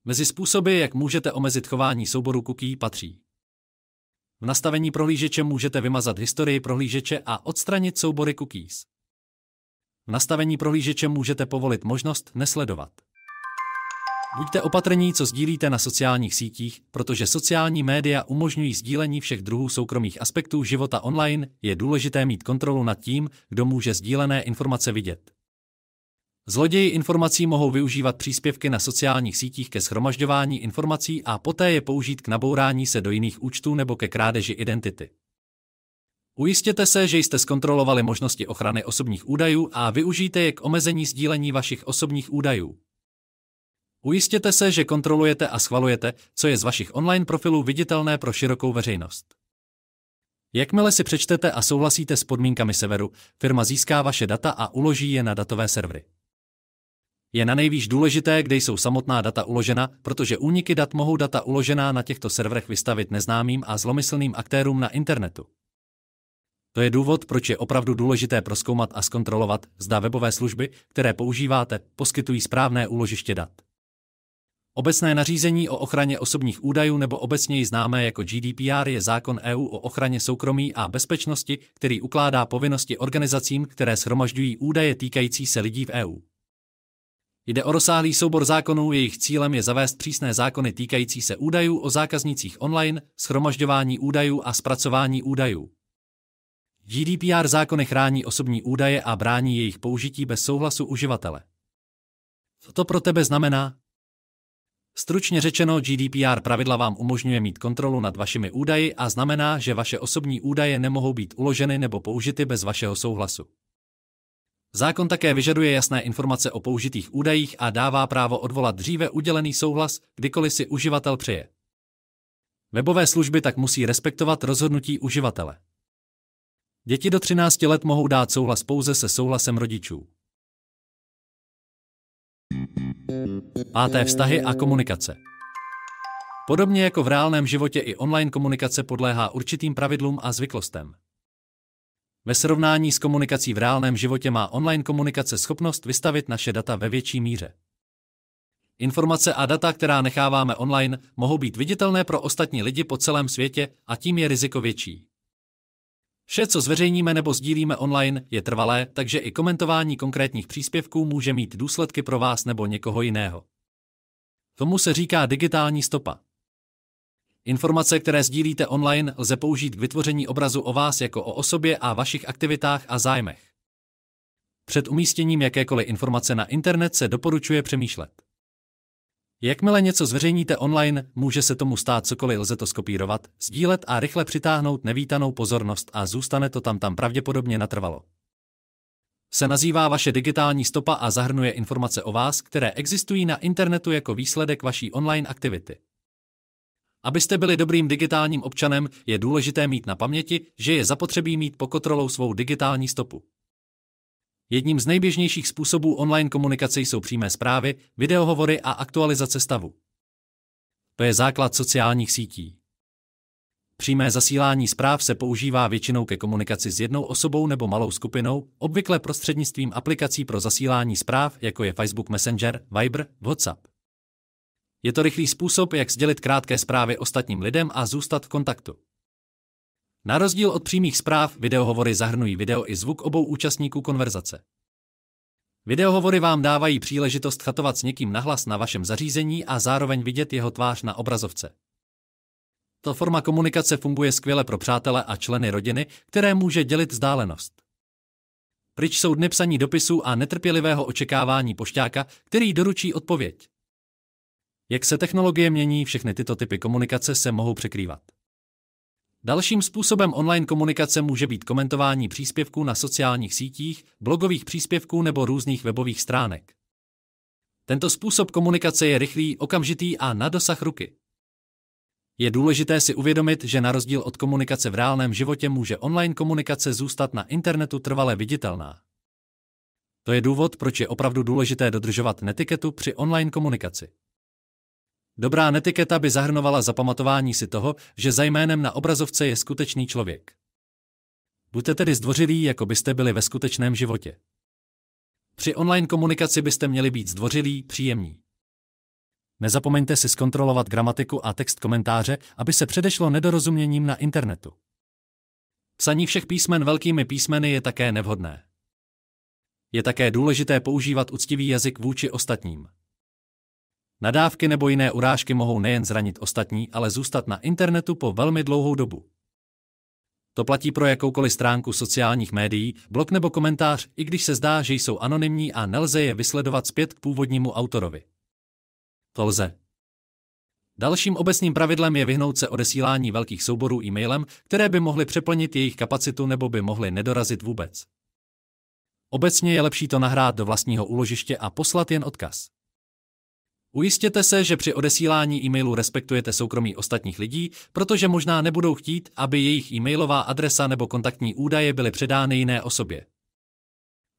Mezi způsoby, jak můžete omezit chování souboru cookie, patří v nastavení prohlížeče můžete vymazat historii prohlížeče a odstranit soubory cookies. V nastavení prohlížeče můžete povolit možnost nesledovat. Buďte opatrní, co sdílíte na sociálních sítích, protože sociální média umožňují sdílení všech druhů soukromých aspektů života online, je důležité mít kontrolu nad tím, kdo může sdílené informace vidět. Zloději informací mohou využívat příspěvky na sociálních sítích ke schromažďování informací a poté je použít k nabourání se do jiných účtů nebo ke krádeži identity. Ujistěte se, že jste zkontrolovali možnosti ochrany osobních údajů a využijte je k omezení sdílení vašich osobních údajů. Ujistěte se, že kontrolujete a schvalujete, co je z vašich online profilů viditelné pro širokou veřejnost. Jakmile si přečtete a souhlasíte s podmínkami severu, firma získá vaše data a uloží je na datové servery. Je na nejvíc důležité, kde jsou samotná data uložena, protože úniky dat mohou data uložená na těchto serverech vystavit neznámým a zlomyslným aktérům na internetu. To je důvod, proč je opravdu důležité proskoumat a zkontrolovat, zda webové služby, které používáte, poskytují správné úložiště dat. Obecné nařízení o ochraně osobních údajů nebo obecněji známé jako GDPR je zákon EU o ochraně soukromí a bezpečnosti, který ukládá povinnosti organizacím, které shromažďují údaje týkající se lidí v EU. Jde o rozsáhlý soubor zákonů, jejich cílem je zavést přísné zákony týkající se údajů o zákaznicích online, schromažďování údajů a zpracování údajů. GDPR zákony chrání osobní údaje a brání jejich použití bez souhlasu uživatele. Co to pro tebe znamená? Stručně řečeno, GDPR pravidla vám umožňuje mít kontrolu nad vašimi údaji a znamená, že vaše osobní údaje nemohou být uloženy nebo použity bez vašeho souhlasu. Zákon také vyžaduje jasné informace o použitých údajích a dává právo odvolat dříve udělený souhlas, kdykoliv si uživatel přeje. Webové služby tak musí respektovat rozhodnutí uživatele. Děti do 13 let mohou dát souhlas pouze se souhlasem rodičů. Páté vztahy a komunikace. Podobně jako v reálném životě i online komunikace podléhá určitým pravidlům a zvyklostem. Ve srovnání s komunikací v reálném životě má online komunikace schopnost vystavit naše data ve větší míře. Informace a data, která necháváme online, mohou být viditelné pro ostatní lidi po celém světě a tím je riziko větší. Vše, co zveřejníme nebo sdílíme online, je trvalé, takže i komentování konkrétních příspěvků může mít důsledky pro vás nebo někoho jiného. Tomu se říká digitální stopa. Informace, které sdílíte online, lze použít k vytvoření obrazu o vás jako o osobě a vašich aktivitách a zájmech. Před umístěním jakékoliv informace na internet se doporučuje přemýšlet. Jakmile něco zveřejníte online, může se tomu stát cokoliv, lze to skopírovat, sdílet a rychle přitáhnout nevítanou pozornost a zůstane to tam tam pravděpodobně natrvalo. Se nazývá vaše digitální stopa a zahrnuje informace o vás, které existují na internetu jako výsledek vaší online aktivity. Abyste byli dobrým digitálním občanem, je důležité mít na paměti, že je zapotřebí mít pod kontrolou svou digitální stopu. Jedním z nejběžnějších způsobů online komunikace jsou přímé zprávy, videohovory a aktualizace stavu. To je základ sociálních sítí. Přímé zasílání zpráv se používá většinou ke komunikaci s jednou osobou nebo malou skupinou, obvykle prostřednictvím aplikací pro zasílání zpráv, jako je Facebook Messenger, Viber, WhatsApp. Je to rychlý způsob, jak sdělit krátké zprávy ostatním lidem a zůstat v kontaktu. Na rozdíl od přímých zpráv, videohovory zahrnují video i zvuk obou účastníků konverzace. Videohovory vám dávají příležitost chatovat s někým nahlas na vašem zařízení a zároveň vidět jeho tvář na obrazovce. Ta forma komunikace funguje skvěle pro přátele a členy rodiny, které může dělit vzdálenost. Pryč jsou dny psaní dopisů a netrpělivého očekávání pošťáka, který doručí odpověď. Jak se technologie mění, všechny tyto typy komunikace se mohou překrývat. Dalším způsobem online komunikace může být komentování příspěvků na sociálních sítích, blogových příspěvků nebo různých webových stránek. Tento způsob komunikace je rychlý, okamžitý a na dosah ruky. Je důležité si uvědomit, že na rozdíl od komunikace v reálném životě může online komunikace zůstat na internetu trvale viditelná. To je důvod, proč je opravdu důležité dodržovat netiketu při online komunikaci. Dobrá netiketa by zahrnovala zapamatování si toho, že za jménem na obrazovce je skutečný člověk. Buďte tedy zdvořilí, jako byste byli ve skutečném životě. Při online komunikaci byste měli být zdvořilí, příjemní. Nezapomeňte si zkontrolovat gramatiku a text komentáře, aby se předešlo nedorozuměním na internetu. Psaní všech písmen velkými písmeny je také nevhodné. Je také důležité používat uctivý jazyk vůči ostatním. Nadávky nebo jiné urážky mohou nejen zranit ostatní, ale zůstat na internetu po velmi dlouhou dobu. To platí pro jakoukoliv stránku sociálních médií, blog nebo komentář, i když se zdá, že jsou anonymní a nelze je vysledovat zpět k původnímu autorovi. To lze. Dalším obecným pravidlem je vyhnout se odesílání velkých souborů e-mailem, které by mohly přeplnit jejich kapacitu nebo by mohly nedorazit vůbec. Obecně je lepší to nahrát do vlastního úložiště a poslat jen odkaz. Ujistěte se, že při odesílání e-mailu respektujete soukromí ostatních lidí, protože možná nebudou chtít, aby jejich e-mailová adresa nebo kontaktní údaje byly předány jiné osobě.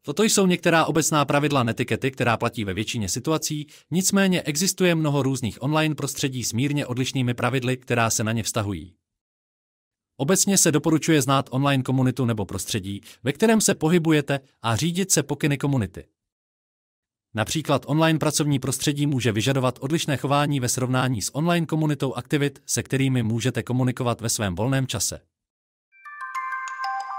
Toto jsou některá obecná pravidla netikety, která platí ve většině situací, nicméně existuje mnoho různých online prostředí s mírně odlišnými pravidly, která se na ně vztahují. Obecně se doporučuje znát online komunitu nebo prostředí, ve kterém se pohybujete a řídit se pokyny komunity. Například online pracovní prostředí může vyžadovat odlišné chování ve srovnání s online komunitou aktivit, se kterými můžete komunikovat ve svém volném čase.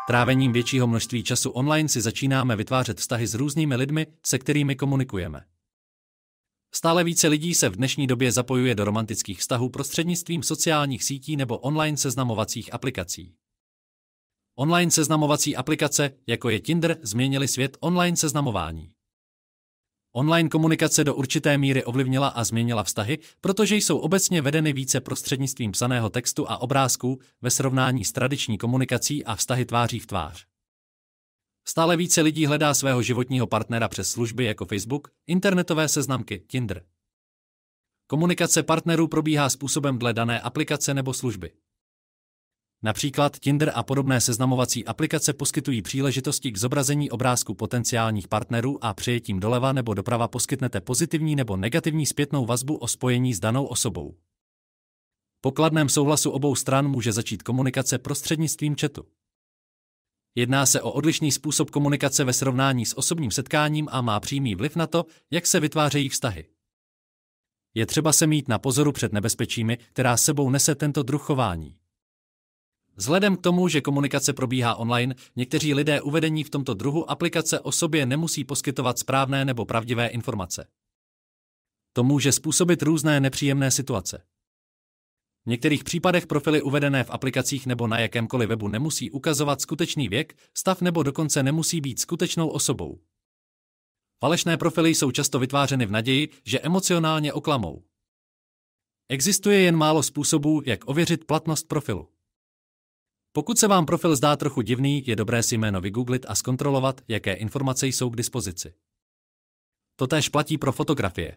Trávením většího množství času online si začínáme vytvářet vztahy s různými lidmi, se kterými komunikujeme. Stále více lidí se v dnešní době zapojuje do romantických vztahů prostřednictvím sociálních sítí nebo online seznamovacích aplikací. Online seznamovací aplikace, jako je Tinder, změnily svět online seznamování. Online komunikace do určité míry ovlivnila a změnila vztahy, protože jsou obecně vedeny více prostřednictvím psaného textu a obrázků ve srovnání s tradiční komunikací a vztahy tváří v tvář. Stále více lidí hledá svého životního partnera přes služby jako Facebook, internetové seznamky, Tinder. Komunikace partnerů probíhá způsobem dle dané aplikace nebo služby. Například Tinder a podobné seznamovací aplikace poskytují příležitosti k zobrazení obrázku potenciálních partnerů a přijetím doleva nebo doprava poskytnete pozitivní nebo negativní zpětnou vazbu o spojení s danou osobou. Po kladném souhlasu obou stran může začít komunikace prostřednictvím chatu. Jedná se o odlišný způsob komunikace ve srovnání s osobním setkáním a má přímý vliv na to, jak se vytvářejí vztahy. Je třeba se mít na pozoru před nebezpečími, která sebou nese tento druh chování. Vzhledem k tomu, že komunikace probíhá online, někteří lidé uvedení v tomto druhu aplikace o sobě nemusí poskytovat správné nebo pravdivé informace. To může způsobit různé nepříjemné situace. V některých případech profily uvedené v aplikacích nebo na jakémkoliv webu nemusí ukazovat skutečný věk, stav nebo dokonce nemusí být skutečnou osobou. Falešné profily jsou často vytvářeny v naději, že emocionálně oklamou. Existuje jen málo způsobů, jak ověřit platnost profilu. Pokud se vám profil zdá trochu divný, je dobré si jméno vygooglit a zkontrolovat, jaké informace jsou k dispozici. Totéž platí pro fotografie.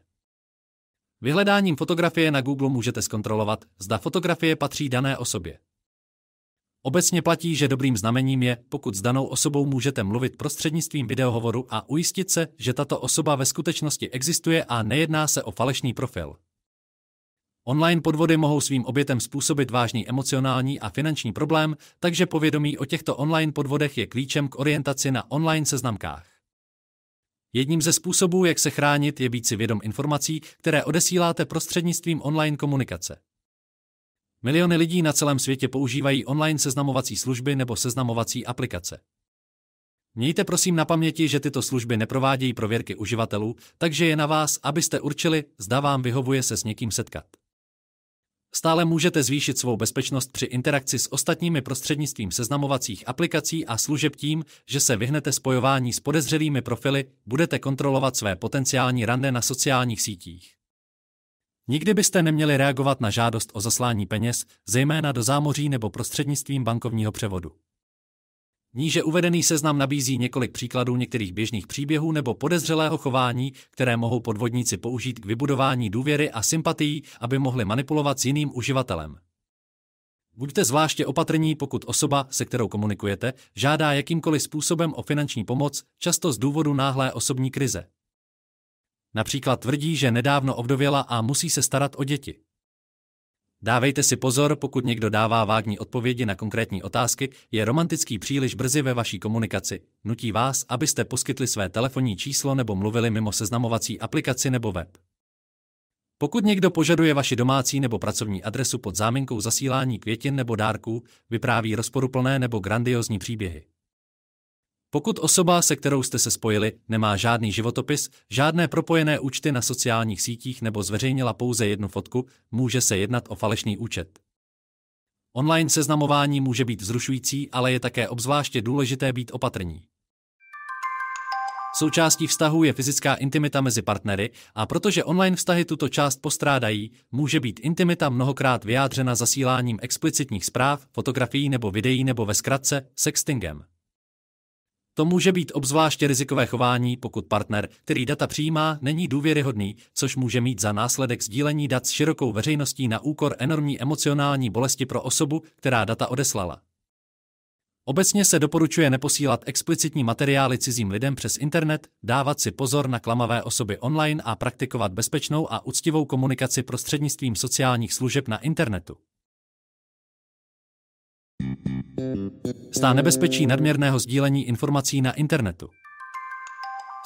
Vyhledáním fotografie na Google můžete zkontrolovat, zda fotografie patří dané osobě. Obecně platí, že dobrým znamením je, pokud s danou osobou můžete mluvit prostřednictvím videohovoru a ujistit se, že tato osoba ve skutečnosti existuje a nejedná se o falešný profil. Online podvody mohou svým obětem způsobit vážný emocionální a finanční problém, takže povědomí o těchto online podvodech je klíčem k orientaci na online seznamkách. Jedním ze způsobů, jak se chránit, je být si vědom informací, které odesíláte prostřednictvím online komunikace. Miliony lidí na celém světě používají online seznamovací služby nebo seznamovací aplikace. Mějte prosím na paměti, že tyto služby neprovádějí prověrky uživatelů, takže je na vás, abyste určili, zda vám vyhovuje se s někým setkat. Stále můžete zvýšit svou bezpečnost při interakci s ostatními prostřednictvím seznamovacích aplikací a služeb tím, že se vyhnete spojování s podezřelými profily, budete kontrolovat své potenciální rande na sociálních sítích. Nikdy byste neměli reagovat na žádost o zaslání peněz, zejména do zámoří nebo prostřednictvím bankovního převodu. Níže uvedený seznam nabízí několik příkladů některých běžných příběhů nebo podezřelého chování, které mohou podvodníci použít k vybudování důvěry a sympatií, aby mohli manipulovat s jiným uživatelem. Buďte zvláště opatrní, pokud osoba, se kterou komunikujete, žádá jakýmkoliv způsobem o finanční pomoc, často z důvodu náhlé osobní krize. Například tvrdí, že nedávno ovdověla a musí se starat o děti. Dávejte si pozor, pokud někdo dává vágní odpovědi na konkrétní otázky, je romantický příliš brzy ve vaší komunikaci. Nutí vás, abyste poskytli své telefonní číslo nebo mluvili mimo seznamovací aplikaci nebo web. Pokud někdo požaduje vaši domácí nebo pracovní adresu pod záminkou zasílání květin nebo dárků, vypráví rozporuplné nebo grandiozní příběhy. Pokud osoba, se kterou jste se spojili, nemá žádný životopis, žádné propojené účty na sociálních sítích nebo zveřejnila pouze jednu fotku, může se jednat o falešný účet. Online seznamování může být zrušující, ale je také obzvláště důležité být opatrní. Součástí vztahu je fyzická intimita mezi partnery a protože online vztahy tuto část postrádají, může být intimita mnohokrát vyjádřena zasíláním explicitních zpráv, fotografií nebo videí nebo ve zkratce sextingem. To může být obzvláště rizikové chování, pokud partner, který data přijímá, není důvěryhodný, což může mít za následek sdílení dat s širokou veřejností na úkor enormní emocionální bolesti pro osobu, která data odeslala. Obecně se doporučuje neposílat explicitní materiály cizím lidem přes internet, dávat si pozor na klamavé osoby online a praktikovat bezpečnou a úctivou komunikaci prostřednictvím sociálních služeb na internetu. Mm-hmm. Stá nebezpečí nadměrného sdílení informací na internetu.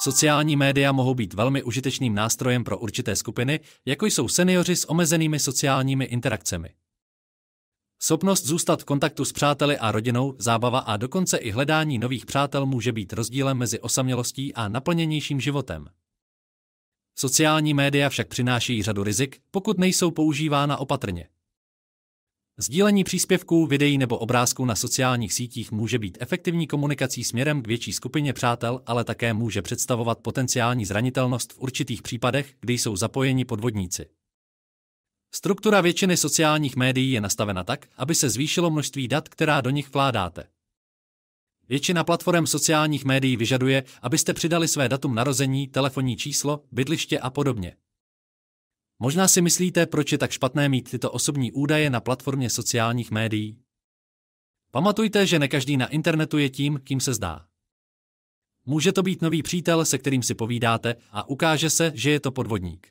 Sociální média mohou být velmi užitečným nástrojem pro určité skupiny, jako jsou seniori s omezenými sociálními interakcemi. Sopnost zůstat v kontaktu s přáteli a rodinou, zábava a dokonce i hledání nových přátel může být rozdílem mezi osamělostí a naplněnějším životem. Sociální média však přináší řadu rizik, pokud nejsou používána opatrně. Sdílení příspěvků, videí nebo obrázků na sociálních sítích může být efektivní komunikací směrem k větší skupině přátel, ale také může představovat potenciální zranitelnost v určitých případech, kdy jsou zapojeni podvodníci. Struktura většiny sociálních médií je nastavena tak, aby se zvýšilo množství dat, která do nich vkládáte. Většina platform sociálních médií vyžaduje, abyste přidali své datum narození, telefonní číslo, bydliště a podobně. Možná si myslíte, proč je tak špatné mít tyto osobní údaje na platformě sociálních médií. Pamatujte, že ne každý na internetu je tím, kým se zdá. Může to být nový přítel, se kterým si povídáte, a ukáže se, že je to podvodník.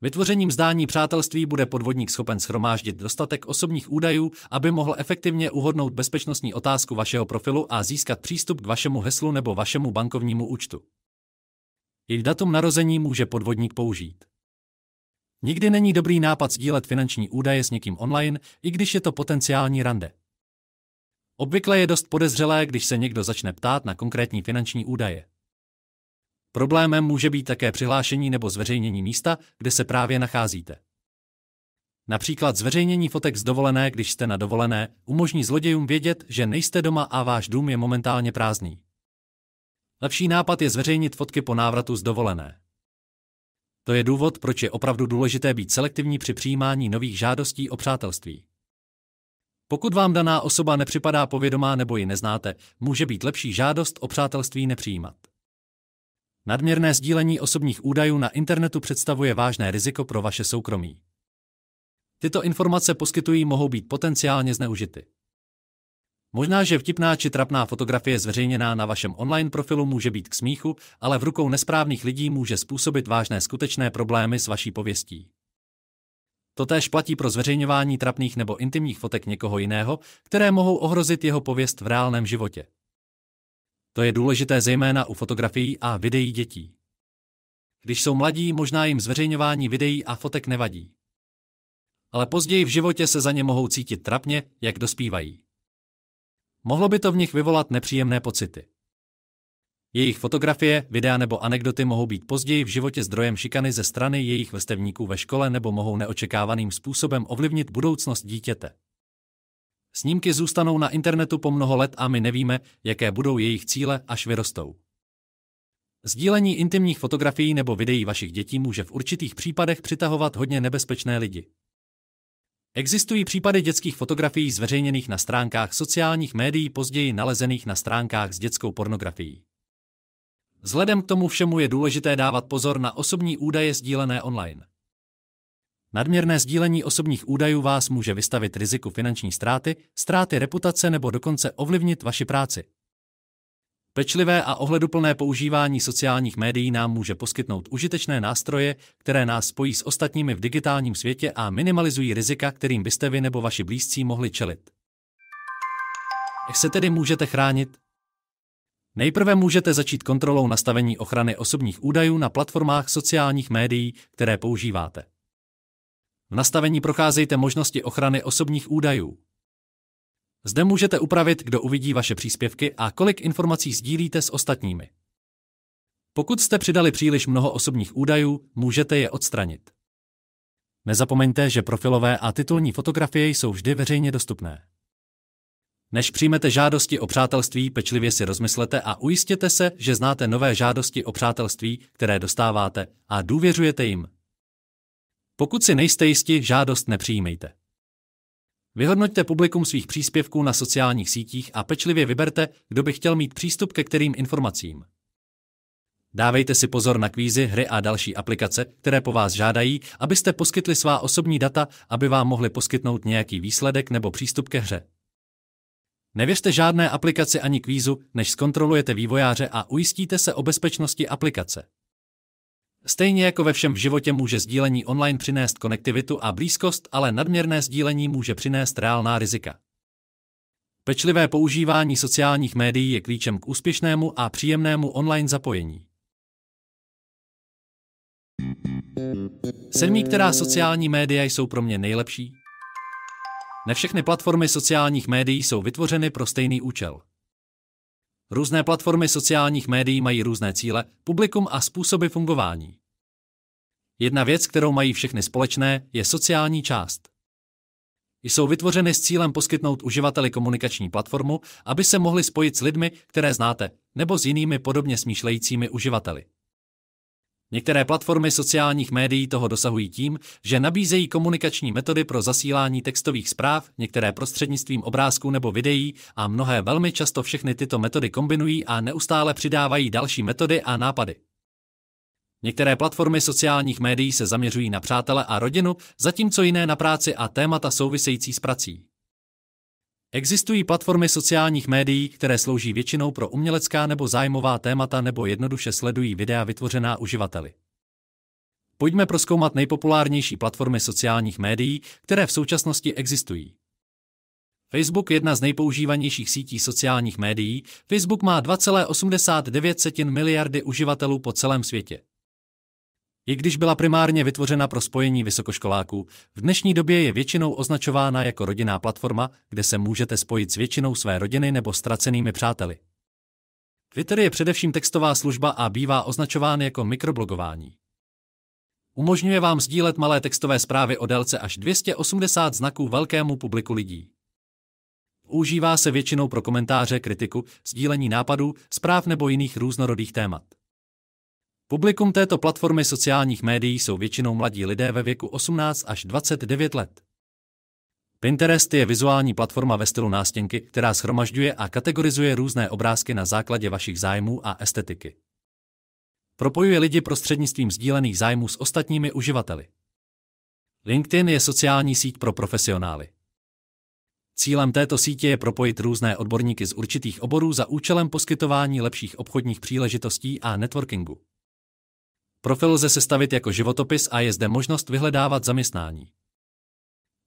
Vytvořením zdání přátelství bude podvodník schopen schromáždit dostatek osobních údajů, aby mohl efektivně uhodnout bezpečnostní otázku vašeho profilu a získat přístup k vašemu heslu nebo vašemu bankovnímu účtu. I datum narození může podvodník použít. Nikdy není dobrý nápad sdílet finanční údaje s někým online, i když je to potenciální rande. Obvykle je dost podezřelé, když se někdo začne ptát na konkrétní finanční údaje. Problémem může být také přihlášení nebo zveřejnění místa, kde se právě nacházíte. Například zveřejnění fotek z dovolené, když jste na dovolené, umožní zlodějům vědět, že nejste doma a váš dům je momentálně prázdný. Lepší nápad je zveřejnit fotky po návratu z dovolené. To je důvod, proč je opravdu důležité být selektivní při přijímání nových žádostí o přátelství. Pokud vám daná osoba nepřipadá povědomá nebo ji neznáte, může být lepší žádost o přátelství nepřijímat. Nadměrné sdílení osobních údajů na internetu představuje vážné riziko pro vaše soukromí. Tyto informace poskytují mohou být potenciálně zneužity. Možná, že vtipná či trapná fotografie zveřejněná na vašem online profilu může být k smíchu, ale v rukou nesprávných lidí může způsobit vážné skutečné problémy s vaší pověstí. Totéž platí pro zveřejňování trapných nebo intimních fotek někoho jiného, které mohou ohrozit jeho pověst v reálném životě. To je důležité zejména u fotografií a videí dětí. Když jsou mladí, možná jim zveřejňování videí a fotek nevadí. Ale později v životě se za ně mohou cítit trapně, jak dospívají mohlo by to v nich vyvolat nepříjemné pocity. Jejich fotografie, videa nebo anekdoty mohou být později v životě zdrojem šikany ze strany jejich vestevníků ve škole nebo mohou neočekávaným způsobem ovlivnit budoucnost dítěte. Snímky zůstanou na internetu po mnoho let a my nevíme, jaké budou jejich cíle, až vyrostou. Sdílení intimních fotografií nebo videí vašich dětí může v určitých případech přitahovat hodně nebezpečné lidi. Existují případy dětských fotografií zveřejněných na stránkách sociálních médií, později nalezených na stránkách s dětskou pornografií. Vzhledem k tomu všemu je důležité dávat pozor na osobní údaje sdílené online. Nadměrné sdílení osobních údajů vás může vystavit riziku finanční ztráty, ztráty reputace nebo dokonce ovlivnit vaši práci. Pečlivé a ohleduplné používání sociálních médií nám může poskytnout užitečné nástroje, které nás spojí s ostatními v digitálním světě a minimalizují rizika, kterým byste vy nebo vaši blízcí mohli čelit. Jak se tedy můžete chránit? Nejprve můžete začít kontrolou nastavení ochrany osobních údajů na platformách sociálních médií, které používáte. V nastavení procházejte možnosti ochrany osobních údajů. Zde můžete upravit, kdo uvidí vaše příspěvky a kolik informací sdílíte s ostatními. Pokud jste přidali příliš mnoho osobních údajů, můžete je odstranit. Nezapomeňte, že profilové a titulní fotografie jsou vždy veřejně dostupné. Než přijmete žádosti o přátelství, pečlivě si rozmyslete a ujistěte se, že znáte nové žádosti o přátelství, které dostáváte a důvěřujete jim. Pokud si nejste jisti, žádost nepřijímejte. Vyhodnoťte publikum svých příspěvků na sociálních sítích a pečlivě vyberte, kdo by chtěl mít přístup ke kterým informacím. Dávejte si pozor na kvízy, hry a další aplikace, které po vás žádají, abyste poskytli svá osobní data, aby vám mohli poskytnout nějaký výsledek nebo přístup ke hře. Nevěřte žádné aplikaci ani kvízu, než zkontrolujete vývojáře a ujistíte se o bezpečnosti aplikace. Stejně jako ve všem v životě může sdílení online přinést konektivitu a blízkost, ale nadměrné sdílení může přinést reálná rizika. Pečlivé používání sociálních médií je klíčem k úspěšnému a příjemnému online zapojení. Sedmí, která sociální média jsou pro mě nejlepší? Ne všechny platformy sociálních médií jsou vytvořeny pro stejný účel. Různé platformy sociálních médií mají různé cíle, publikum a způsoby fungování. Jedna věc, kterou mají všechny společné, je sociální část. Jsou vytvořeny s cílem poskytnout uživateli komunikační platformu, aby se mohli spojit s lidmi, které znáte, nebo s jinými podobně smýšlejícími uživateli. Některé platformy sociálních médií toho dosahují tím, že nabízejí komunikační metody pro zasílání textových zpráv, některé prostřednictvím obrázků nebo videí a mnohé velmi často všechny tyto metody kombinují a neustále přidávají další metody a nápady. Některé platformy sociálních médií se zaměřují na přátele a rodinu, zatímco jiné na práci a témata související s prací. Existují platformy sociálních médií, které slouží většinou pro umělecká nebo zájmová témata nebo jednoduše sledují videa vytvořená uživateli. Pojďme proskoumat nejpopulárnější platformy sociálních médií, které v současnosti existují. Facebook je jedna z nejpoužívanějších sítí sociálních médií. Facebook má 2,89 miliardy uživatelů po celém světě. I když byla primárně vytvořena pro spojení vysokoškoláků, v dnešní době je většinou označována jako rodinná platforma, kde se můžete spojit s většinou své rodiny nebo ztracenými přáteli. Twitter je především textová služba a bývá označován jako mikroblogování. Umožňuje vám sdílet malé textové zprávy o délce až 280 znaků velkému publiku lidí. Užívá se většinou pro komentáře, kritiku, sdílení nápadů, zpráv nebo jiných různorodých témat. Publikum této platformy sociálních médií jsou většinou mladí lidé ve věku 18 až 29 let. Pinterest je vizuální platforma ve stylu nástěnky, která schromažďuje a kategorizuje různé obrázky na základě vašich zájmů a estetiky. Propojuje lidi prostřednictvím sdílených zájmů s ostatními uživateli. LinkedIn je sociální síť pro profesionály. Cílem této sítě je propojit různé odborníky z určitých oborů za účelem poskytování lepších obchodních příležitostí a networkingu. Profil lze sestavit jako životopis a je zde možnost vyhledávat zaměstnání.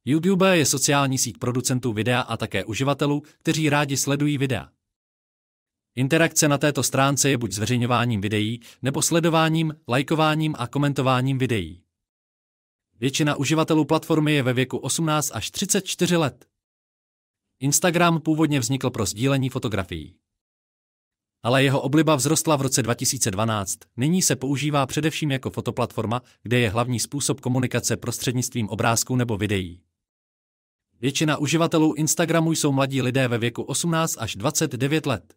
YouTube je sociální síť producentů videa a také uživatelů, kteří rádi sledují videa. Interakce na této stránce je buď zveřejňováním videí, nebo sledováním, lajkováním a komentováním videí. Většina uživatelů platformy je ve věku 18 až 34 let. Instagram původně vznikl pro sdílení fotografií ale jeho obliba vzrostla v roce 2012. Nyní se používá především jako fotoplatforma, kde je hlavní způsob komunikace prostřednictvím obrázků nebo videí. Většina uživatelů Instagramu jsou mladí lidé ve věku 18 až 29 let.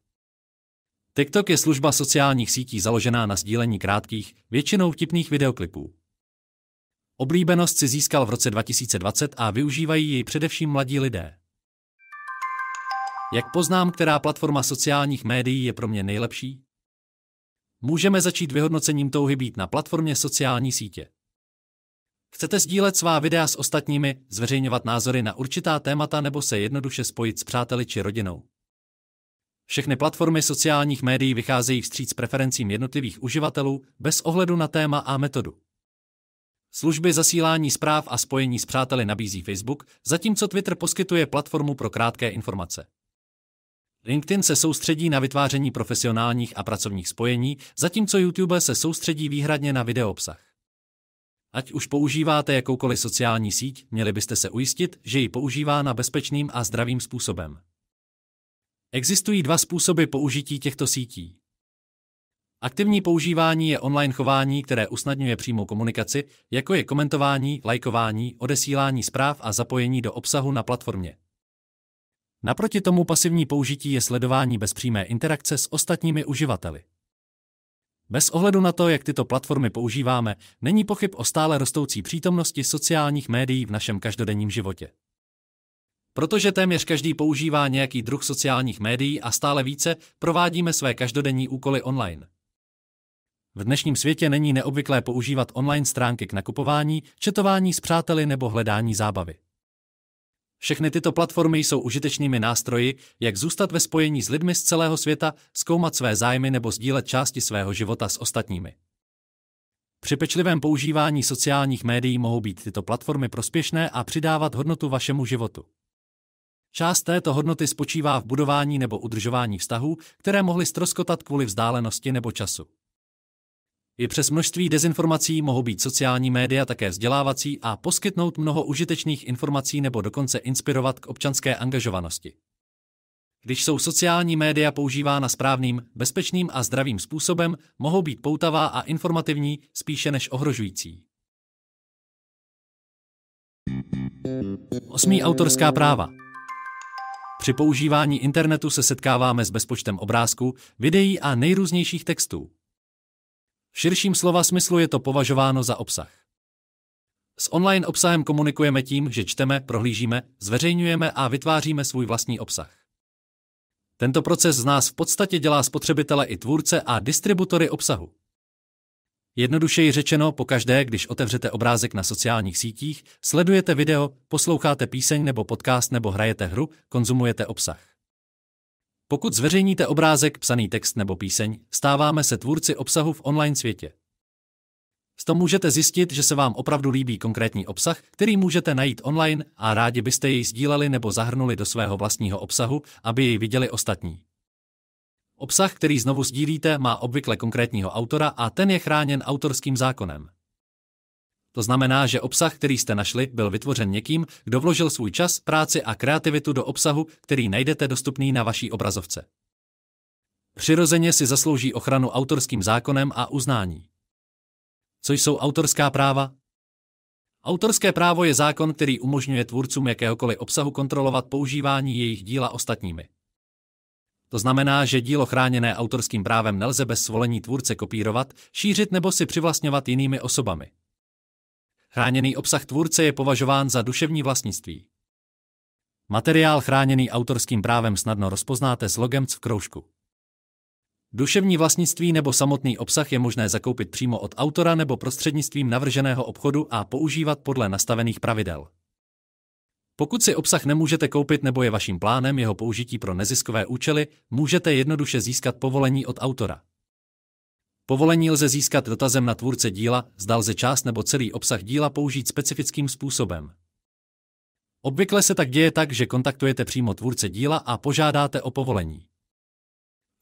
TikTok je služba sociálních sítí založená na sdílení krátkých, většinou vtipných videoklipů. Oblíbenost si získal v roce 2020 a využívají ji především mladí lidé. Jak poznám, která platforma sociálních médií je pro mě nejlepší? Můžeme začít vyhodnocením touhy být na platformě sociální sítě. Chcete sdílet svá videa s ostatními, zveřejňovat názory na určitá témata nebo se jednoduše spojit s přáteli či rodinou? Všechny platformy sociálních médií vycházejí vstříc preferencím jednotlivých uživatelů bez ohledu na téma a metodu. Služby zasílání zpráv a spojení s přáteli nabízí Facebook, zatímco Twitter poskytuje platformu pro krátké informace. LinkedIn se soustředí na vytváření profesionálních a pracovních spojení, zatímco YouTube se soustředí výhradně na videoobsah. Ať už používáte jakoukoliv sociální síť, měli byste se ujistit, že ji používá na bezpečným a zdravým způsobem. Existují dva způsoby použití těchto sítí. Aktivní používání je online chování, které usnadňuje přímou komunikaci, jako je komentování, lajkování, odesílání zpráv a zapojení do obsahu na platformě. Naproti tomu pasivní použití je sledování bez přímé interakce s ostatními uživateli. Bez ohledu na to, jak tyto platformy používáme, není pochyb o stále rostoucí přítomnosti sociálních médií v našem každodenním životě. Protože téměř každý používá nějaký druh sociálních médií a stále více provádíme své každodenní úkoly online. V dnešním světě není neobvyklé používat online stránky k nakupování, četování s přáteli nebo hledání zábavy. Všechny tyto platformy jsou užitečnými nástroji, jak zůstat ve spojení s lidmi z celého světa, zkoumat své zájmy nebo sdílet části svého života s ostatními. Při pečlivém používání sociálních médií mohou být tyto platformy prospěšné a přidávat hodnotu vašemu životu. Část této hodnoty spočívá v budování nebo udržování vztahů, které mohly stroskotat kvůli vzdálenosti nebo času. I přes množství dezinformací mohou být sociální média také vzdělávací a poskytnout mnoho užitečných informací nebo dokonce inspirovat k občanské angažovanosti. Když jsou sociální média používána správným, bezpečným a zdravým způsobem, mohou být poutavá a informativní spíše než ohrožující. Osmý Autorská práva Při používání internetu se setkáváme s bezpočtem obrázků, videí a nejrůznějších textů. V širším slova smyslu je to považováno za obsah. S online obsahem komunikujeme tím, že čteme, prohlížíme, zveřejňujeme a vytváříme svůj vlastní obsah. Tento proces z nás v podstatě dělá spotřebitele i tvůrce a distributory obsahu. Jednodušeji řečeno, pokaždé, když otevřete obrázek na sociálních sítích, sledujete video, posloucháte píseň nebo podcast nebo hrajete hru, konzumujete obsah. Pokud zveřejníte obrázek, psaný text nebo píseň, stáváme se tvůrci obsahu v online světě. Z toho můžete zjistit, že se vám opravdu líbí konkrétní obsah, který můžete najít online a rádi byste jej sdíleli nebo zahrnuli do svého vlastního obsahu, aby jej viděli ostatní. Obsah, který znovu sdílíte, má obvykle konkrétního autora a ten je chráněn autorským zákonem. To znamená, že obsah, který jste našli, byl vytvořen někým, kdo vložil svůj čas, práci a kreativitu do obsahu, který najdete dostupný na vaší obrazovce. Přirozeně si zaslouží ochranu autorským zákonem a uznání. Co jsou autorská práva? Autorské právo je zákon, který umožňuje tvůrcům jakéhokoliv obsahu kontrolovat používání jejich díla ostatními. To znamená, že dílo chráněné autorským právem nelze bez svolení tvůrce kopírovat, šířit nebo si přivlastňovat jinými osobami. Chráněný obsah tvůrce je považován za duševní vlastnictví. Materiál chráněný autorským právem snadno rozpoznáte s logem v kroužku. Duševní vlastnictví nebo samotný obsah je možné zakoupit přímo od autora nebo prostřednictvím navrženého obchodu a používat podle nastavených pravidel. Pokud si obsah nemůžete koupit nebo je vaším plánem jeho použití pro neziskové účely, můžete jednoduše získat povolení od autora. Povolení lze získat dotazem na tvůrce díla, zda lze část nebo celý obsah díla použít specifickým způsobem. Obvykle se tak děje tak, že kontaktujete přímo tvůrce díla a požádáte o povolení.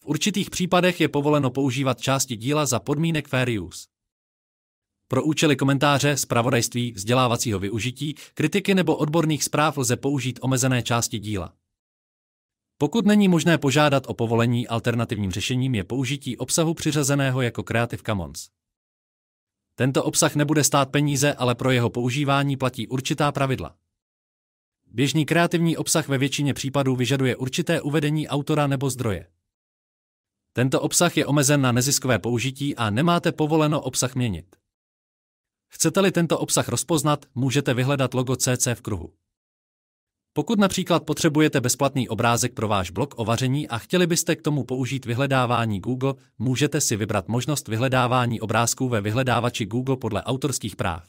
V určitých případech je povoleno používat části díla za podmínek fair use. Pro účely komentáře, zpravodajství, vzdělávacího využití, kritiky nebo odborných zpráv lze použít omezené části díla. Pokud není možné požádat o povolení, alternativním řešením je použití obsahu přiřazeného jako Creative Commons. Tento obsah nebude stát peníze, ale pro jeho používání platí určitá pravidla. Běžný kreativní obsah ve většině případů vyžaduje určité uvedení autora nebo zdroje. Tento obsah je omezen na neziskové použití a nemáte povoleno obsah měnit. Chcete-li tento obsah rozpoznat, můžete vyhledat logo CC v kruhu. Pokud například potřebujete bezplatný obrázek pro váš blog o vaření a chtěli byste k tomu použít vyhledávání Google, můžete si vybrat možnost vyhledávání obrázků ve vyhledávači Google podle autorských práv.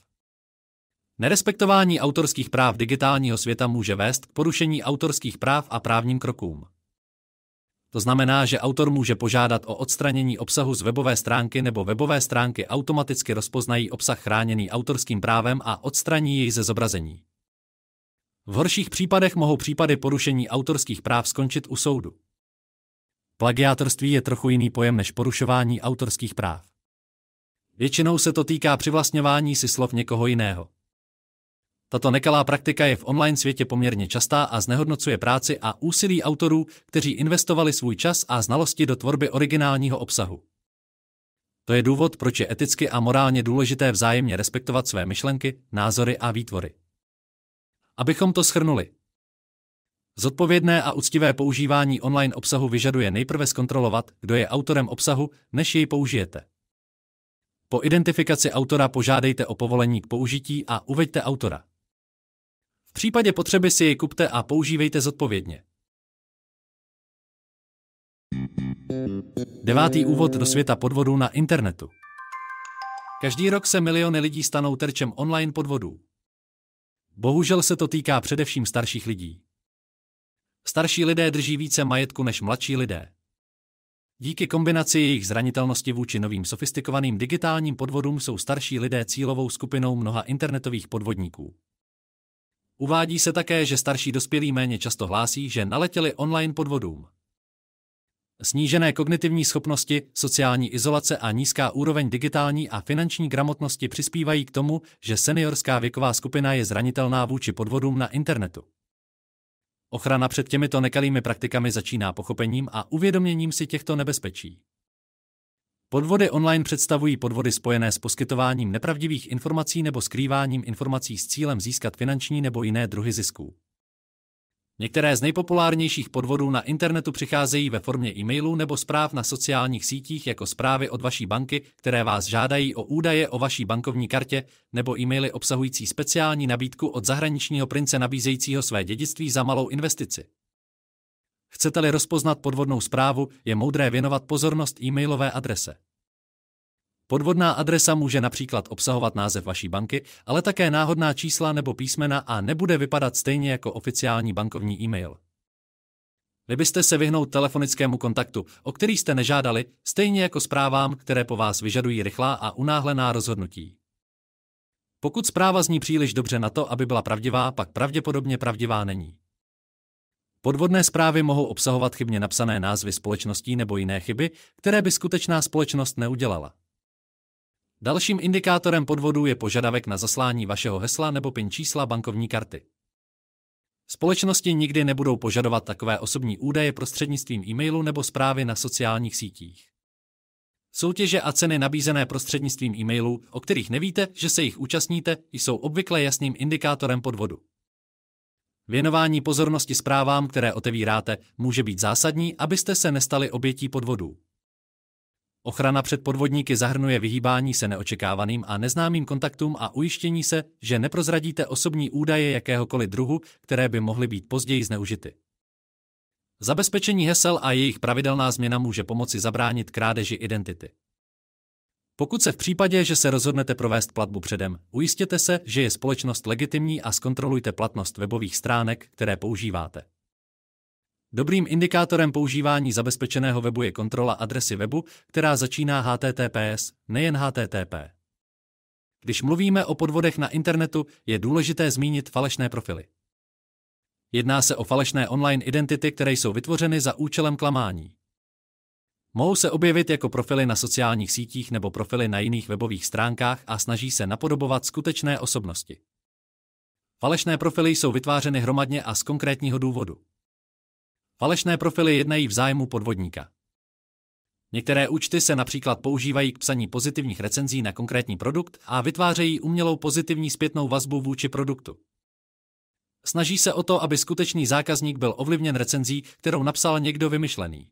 Nerespektování autorských práv digitálního světa může vést k porušení autorských práv a právním krokům. To znamená, že autor může požádat o odstranění obsahu z webové stránky nebo webové stránky automaticky rozpoznají obsah chráněný autorským právem a odstraní jej ze zobrazení. V horších případech mohou případy porušení autorských práv skončit u soudu. Plagiátorství je trochu jiný pojem než porušování autorských práv. Většinou se to týká přivlastňování si slov někoho jiného. Tato nekalá praktika je v online světě poměrně častá a znehodnocuje práci a úsilí autorů, kteří investovali svůj čas a znalosti do tvorby originálního obsahu. To je důvod, proč je eticky a morálně důležité vzájemně respektovat své myšlenky, názory a výtvory. Abychom to schrnuli. Zodpovědné a úctivé používání online obsahu vyžaduje nejprve zkontrolovat, kdo je autorem obsahu, než jej použijete. Po identifikaci autora požádejte o povolení k použití a uveďte autora. V případě potřeby si jej kupte a používejte zodpovědně. Devátý úvod do světa podvodů na internetu. Každý rok se miliony lidí stanou terčem online podvodů. Bohužel se to týká především starších lidí. Starší lidé drží více majetku než mladší lidé. Díky kombinaci jejich zranitelnosti vůči novým sofistikovaným digitálním podvodům jsou starší lidé cílovou skupinou mnoha internetových podvodníků. Uvádí se také, že starší dospělí méně často hlásí, že naletěli online podvodům. Snížené kognitivní schopnosti, sociální izolace a nízká úroveň digitální a finanční gramotnosti přispívají k tomu, že seniorská věková skupina je zranitelná vůči podvodům na internetu. Ochrana před těmito nekalými praktikami začíná pochopením a uvědoměním si těchto nebezpečí. Podvody online představují podvody spojené s poskytováním nepravdivých informací nebo skrýváním informací s cílem získat finanční nebo jiné druhy zisků. Některé z nejpopulárnějších podvodů na internetu přicházejí ve formě e-mailů nebo zpráv na sociálních sítích jako zprávy od vaší banky, které vás žádají o údaje o vaší bankovní kartě nebo e-maily obsahující speciální nabídku od zahraničního prince nabízejícího své dědictví za malou investici. Chcete-li rozpoznat podvodnou zprávu, je moudré věnovat pozornost e-mailové adrese. Podvodná adresa může například obsahovat název vaší banky, ale také náhodná čísla nebo písmena a nebude vypadat stejně jako oficiální bankovní e-mail. Vy byste se vyhnout telefonickému kontaktu, o který jste nežádali, stejně jako zprávám, které po vás vyžadují rychlá a unáhlená rozhodnutí. Pokud zpráva zní příliš dobře na to, aby byla pravdivá, pak pravděpodobně pravdivá není. Podvodné zprávy mohou obsahovat chybně napsané názvy společností nebo jiné chyby, které by skutečná společnost neudělala. Dalším indikátorem podvodu je požadavek na zaslání vašeho hesla nebo PIN čísla bankovní karty. Společnosti nikdy nebudou požadovat takové osobní údaje prostřednictvím e-mailu nebo zprávy na sociálních sítích. Soutěže a ceny nabízené prostřednictvím e-mailů, o kterých nevíte, že se jich účastníte, jsou obvykle jasným indikátorem podvodu. Věnování pozornosti zprávám, které otevíráte, může být zásadní, abyste se nestali obětí podvodů. Ochrana před podvodníky zahrnuje vyhýbání se neočekávaným a neznámým kontaktům a ujištění se, že neprozradíte osobní údaje jakéhokoliv druhu, které by mohly být později zneužity. Zabezpečení hesel a jejich pravidelná změna může pomoci zabránit krádeži identity. Pokud se v případě, že se rozhodnete provést platbu předem, ujistěte se, že je společnost legitimní a zkontrolujte platnost webových stránek, které používáte. Dobrým indikátorem používání zabezpečeného webu je kontrola adresy webu, která začíná HTTPS, nejen HTTP. Když mluvíme o podvodech na internetu, je důležité zmínit falešné profily. Jedná se o falešné online identity, které jsou vytvořeny za účelem klamání. Mohou se objevit jako profily na sociálních sítích nebo profily na jiných webových stránkách a snaží se napodobovat skutečné osobnosti. Falešné profily jsou vytvářeny hromadně a z konkrétního důvodu. Falešné profily jednají v zájmu podvodníka. Některé účty se například používají k psaní pozitivních recenzí na konkrétní produkt a vytvářejí umělou pozitivní zpětnou vazbu vůči produktu. Snaží se o to, aby skutečný zákazník byl ovlivněn recenzí, kterou napsal někdo vymyšlený.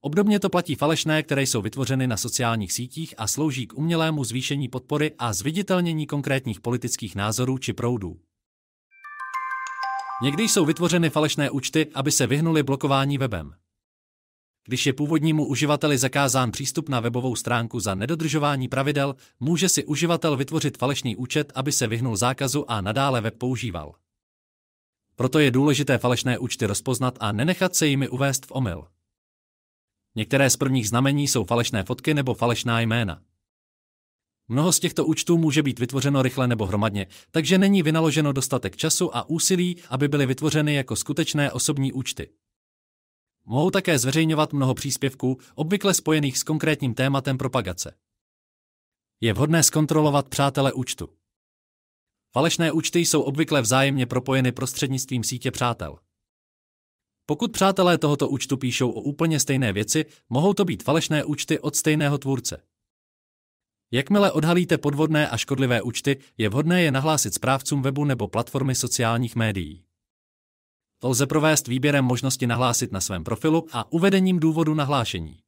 Obdobně to platí falešné, které jsou vytvořeny na sociálních sítích a slouží k umělému zvýšení podpory a zviditelnění konkrétních politických názorů či proudů. Někdy jsou vytvořeny falešné účty, aby se vyhnuli blokování webem. Když je původnímu uživateli zakázán přístup na webovou stránku za nedodržování pravidel, může si uživatel vytvořit falešný účet, aby se vyhnul zákazu a nadále web používal. Proto je důležité falešné účty rozpoznat a nenechat se jimi uvést v omyl. Některé z prvních znamení jsou falešné fotky nebo falešná jména. Mnoho z těchto účtů může být vytvořeno rychle nebo hromadně, takže není vynaloženo dostatek času a úsilí, aby byly vytvořeny jako skutečné osobní účty. Mohou také zveřejňovat mnoho příspěvků, obvykle spojených s konkrétním tématem propagace. Je vhodné zkontrolovat přátele účtu. Falešné účty jsou obvykle vzájemně propojeny prostřednictvím sítě přátel. Pokud přátelé tohoto účtu píšou o úplně stejné věci, mohou to být falešné účty od stejného tvůrce. Jakmile odhalíte podvodné a škodlivé účty, je vhodné je nahlásit správcům webu nebo platformy sociálních médií. To lze provést výběrem možnosti nahlásit na svém profilu a uvedením důvodu nahlášení.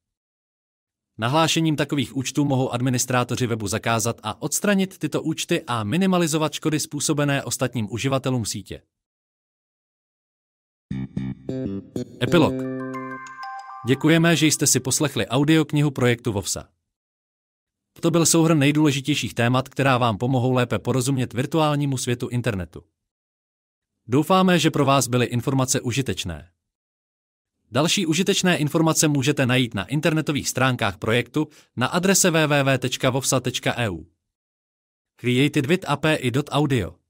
Nahlášením takových účtů mohou administrátoři webu zakázat a odstranit tyto účty a minimalizovat škody způsobené ostatním uživatelům sítě. Epilog Děkujeme, že jste si poslechli audioknihu projektu VOVSA. To byl souhrn nejdůležitějších témat, která vám pomohou lépe porozumět virtuálnímu světu internetu. Doufáme, že pro vás byly informace užitečné. Další užitečné informace můžete najít na internetových stránkách projektu na adrese www.vovsa.eu. Created with API.audio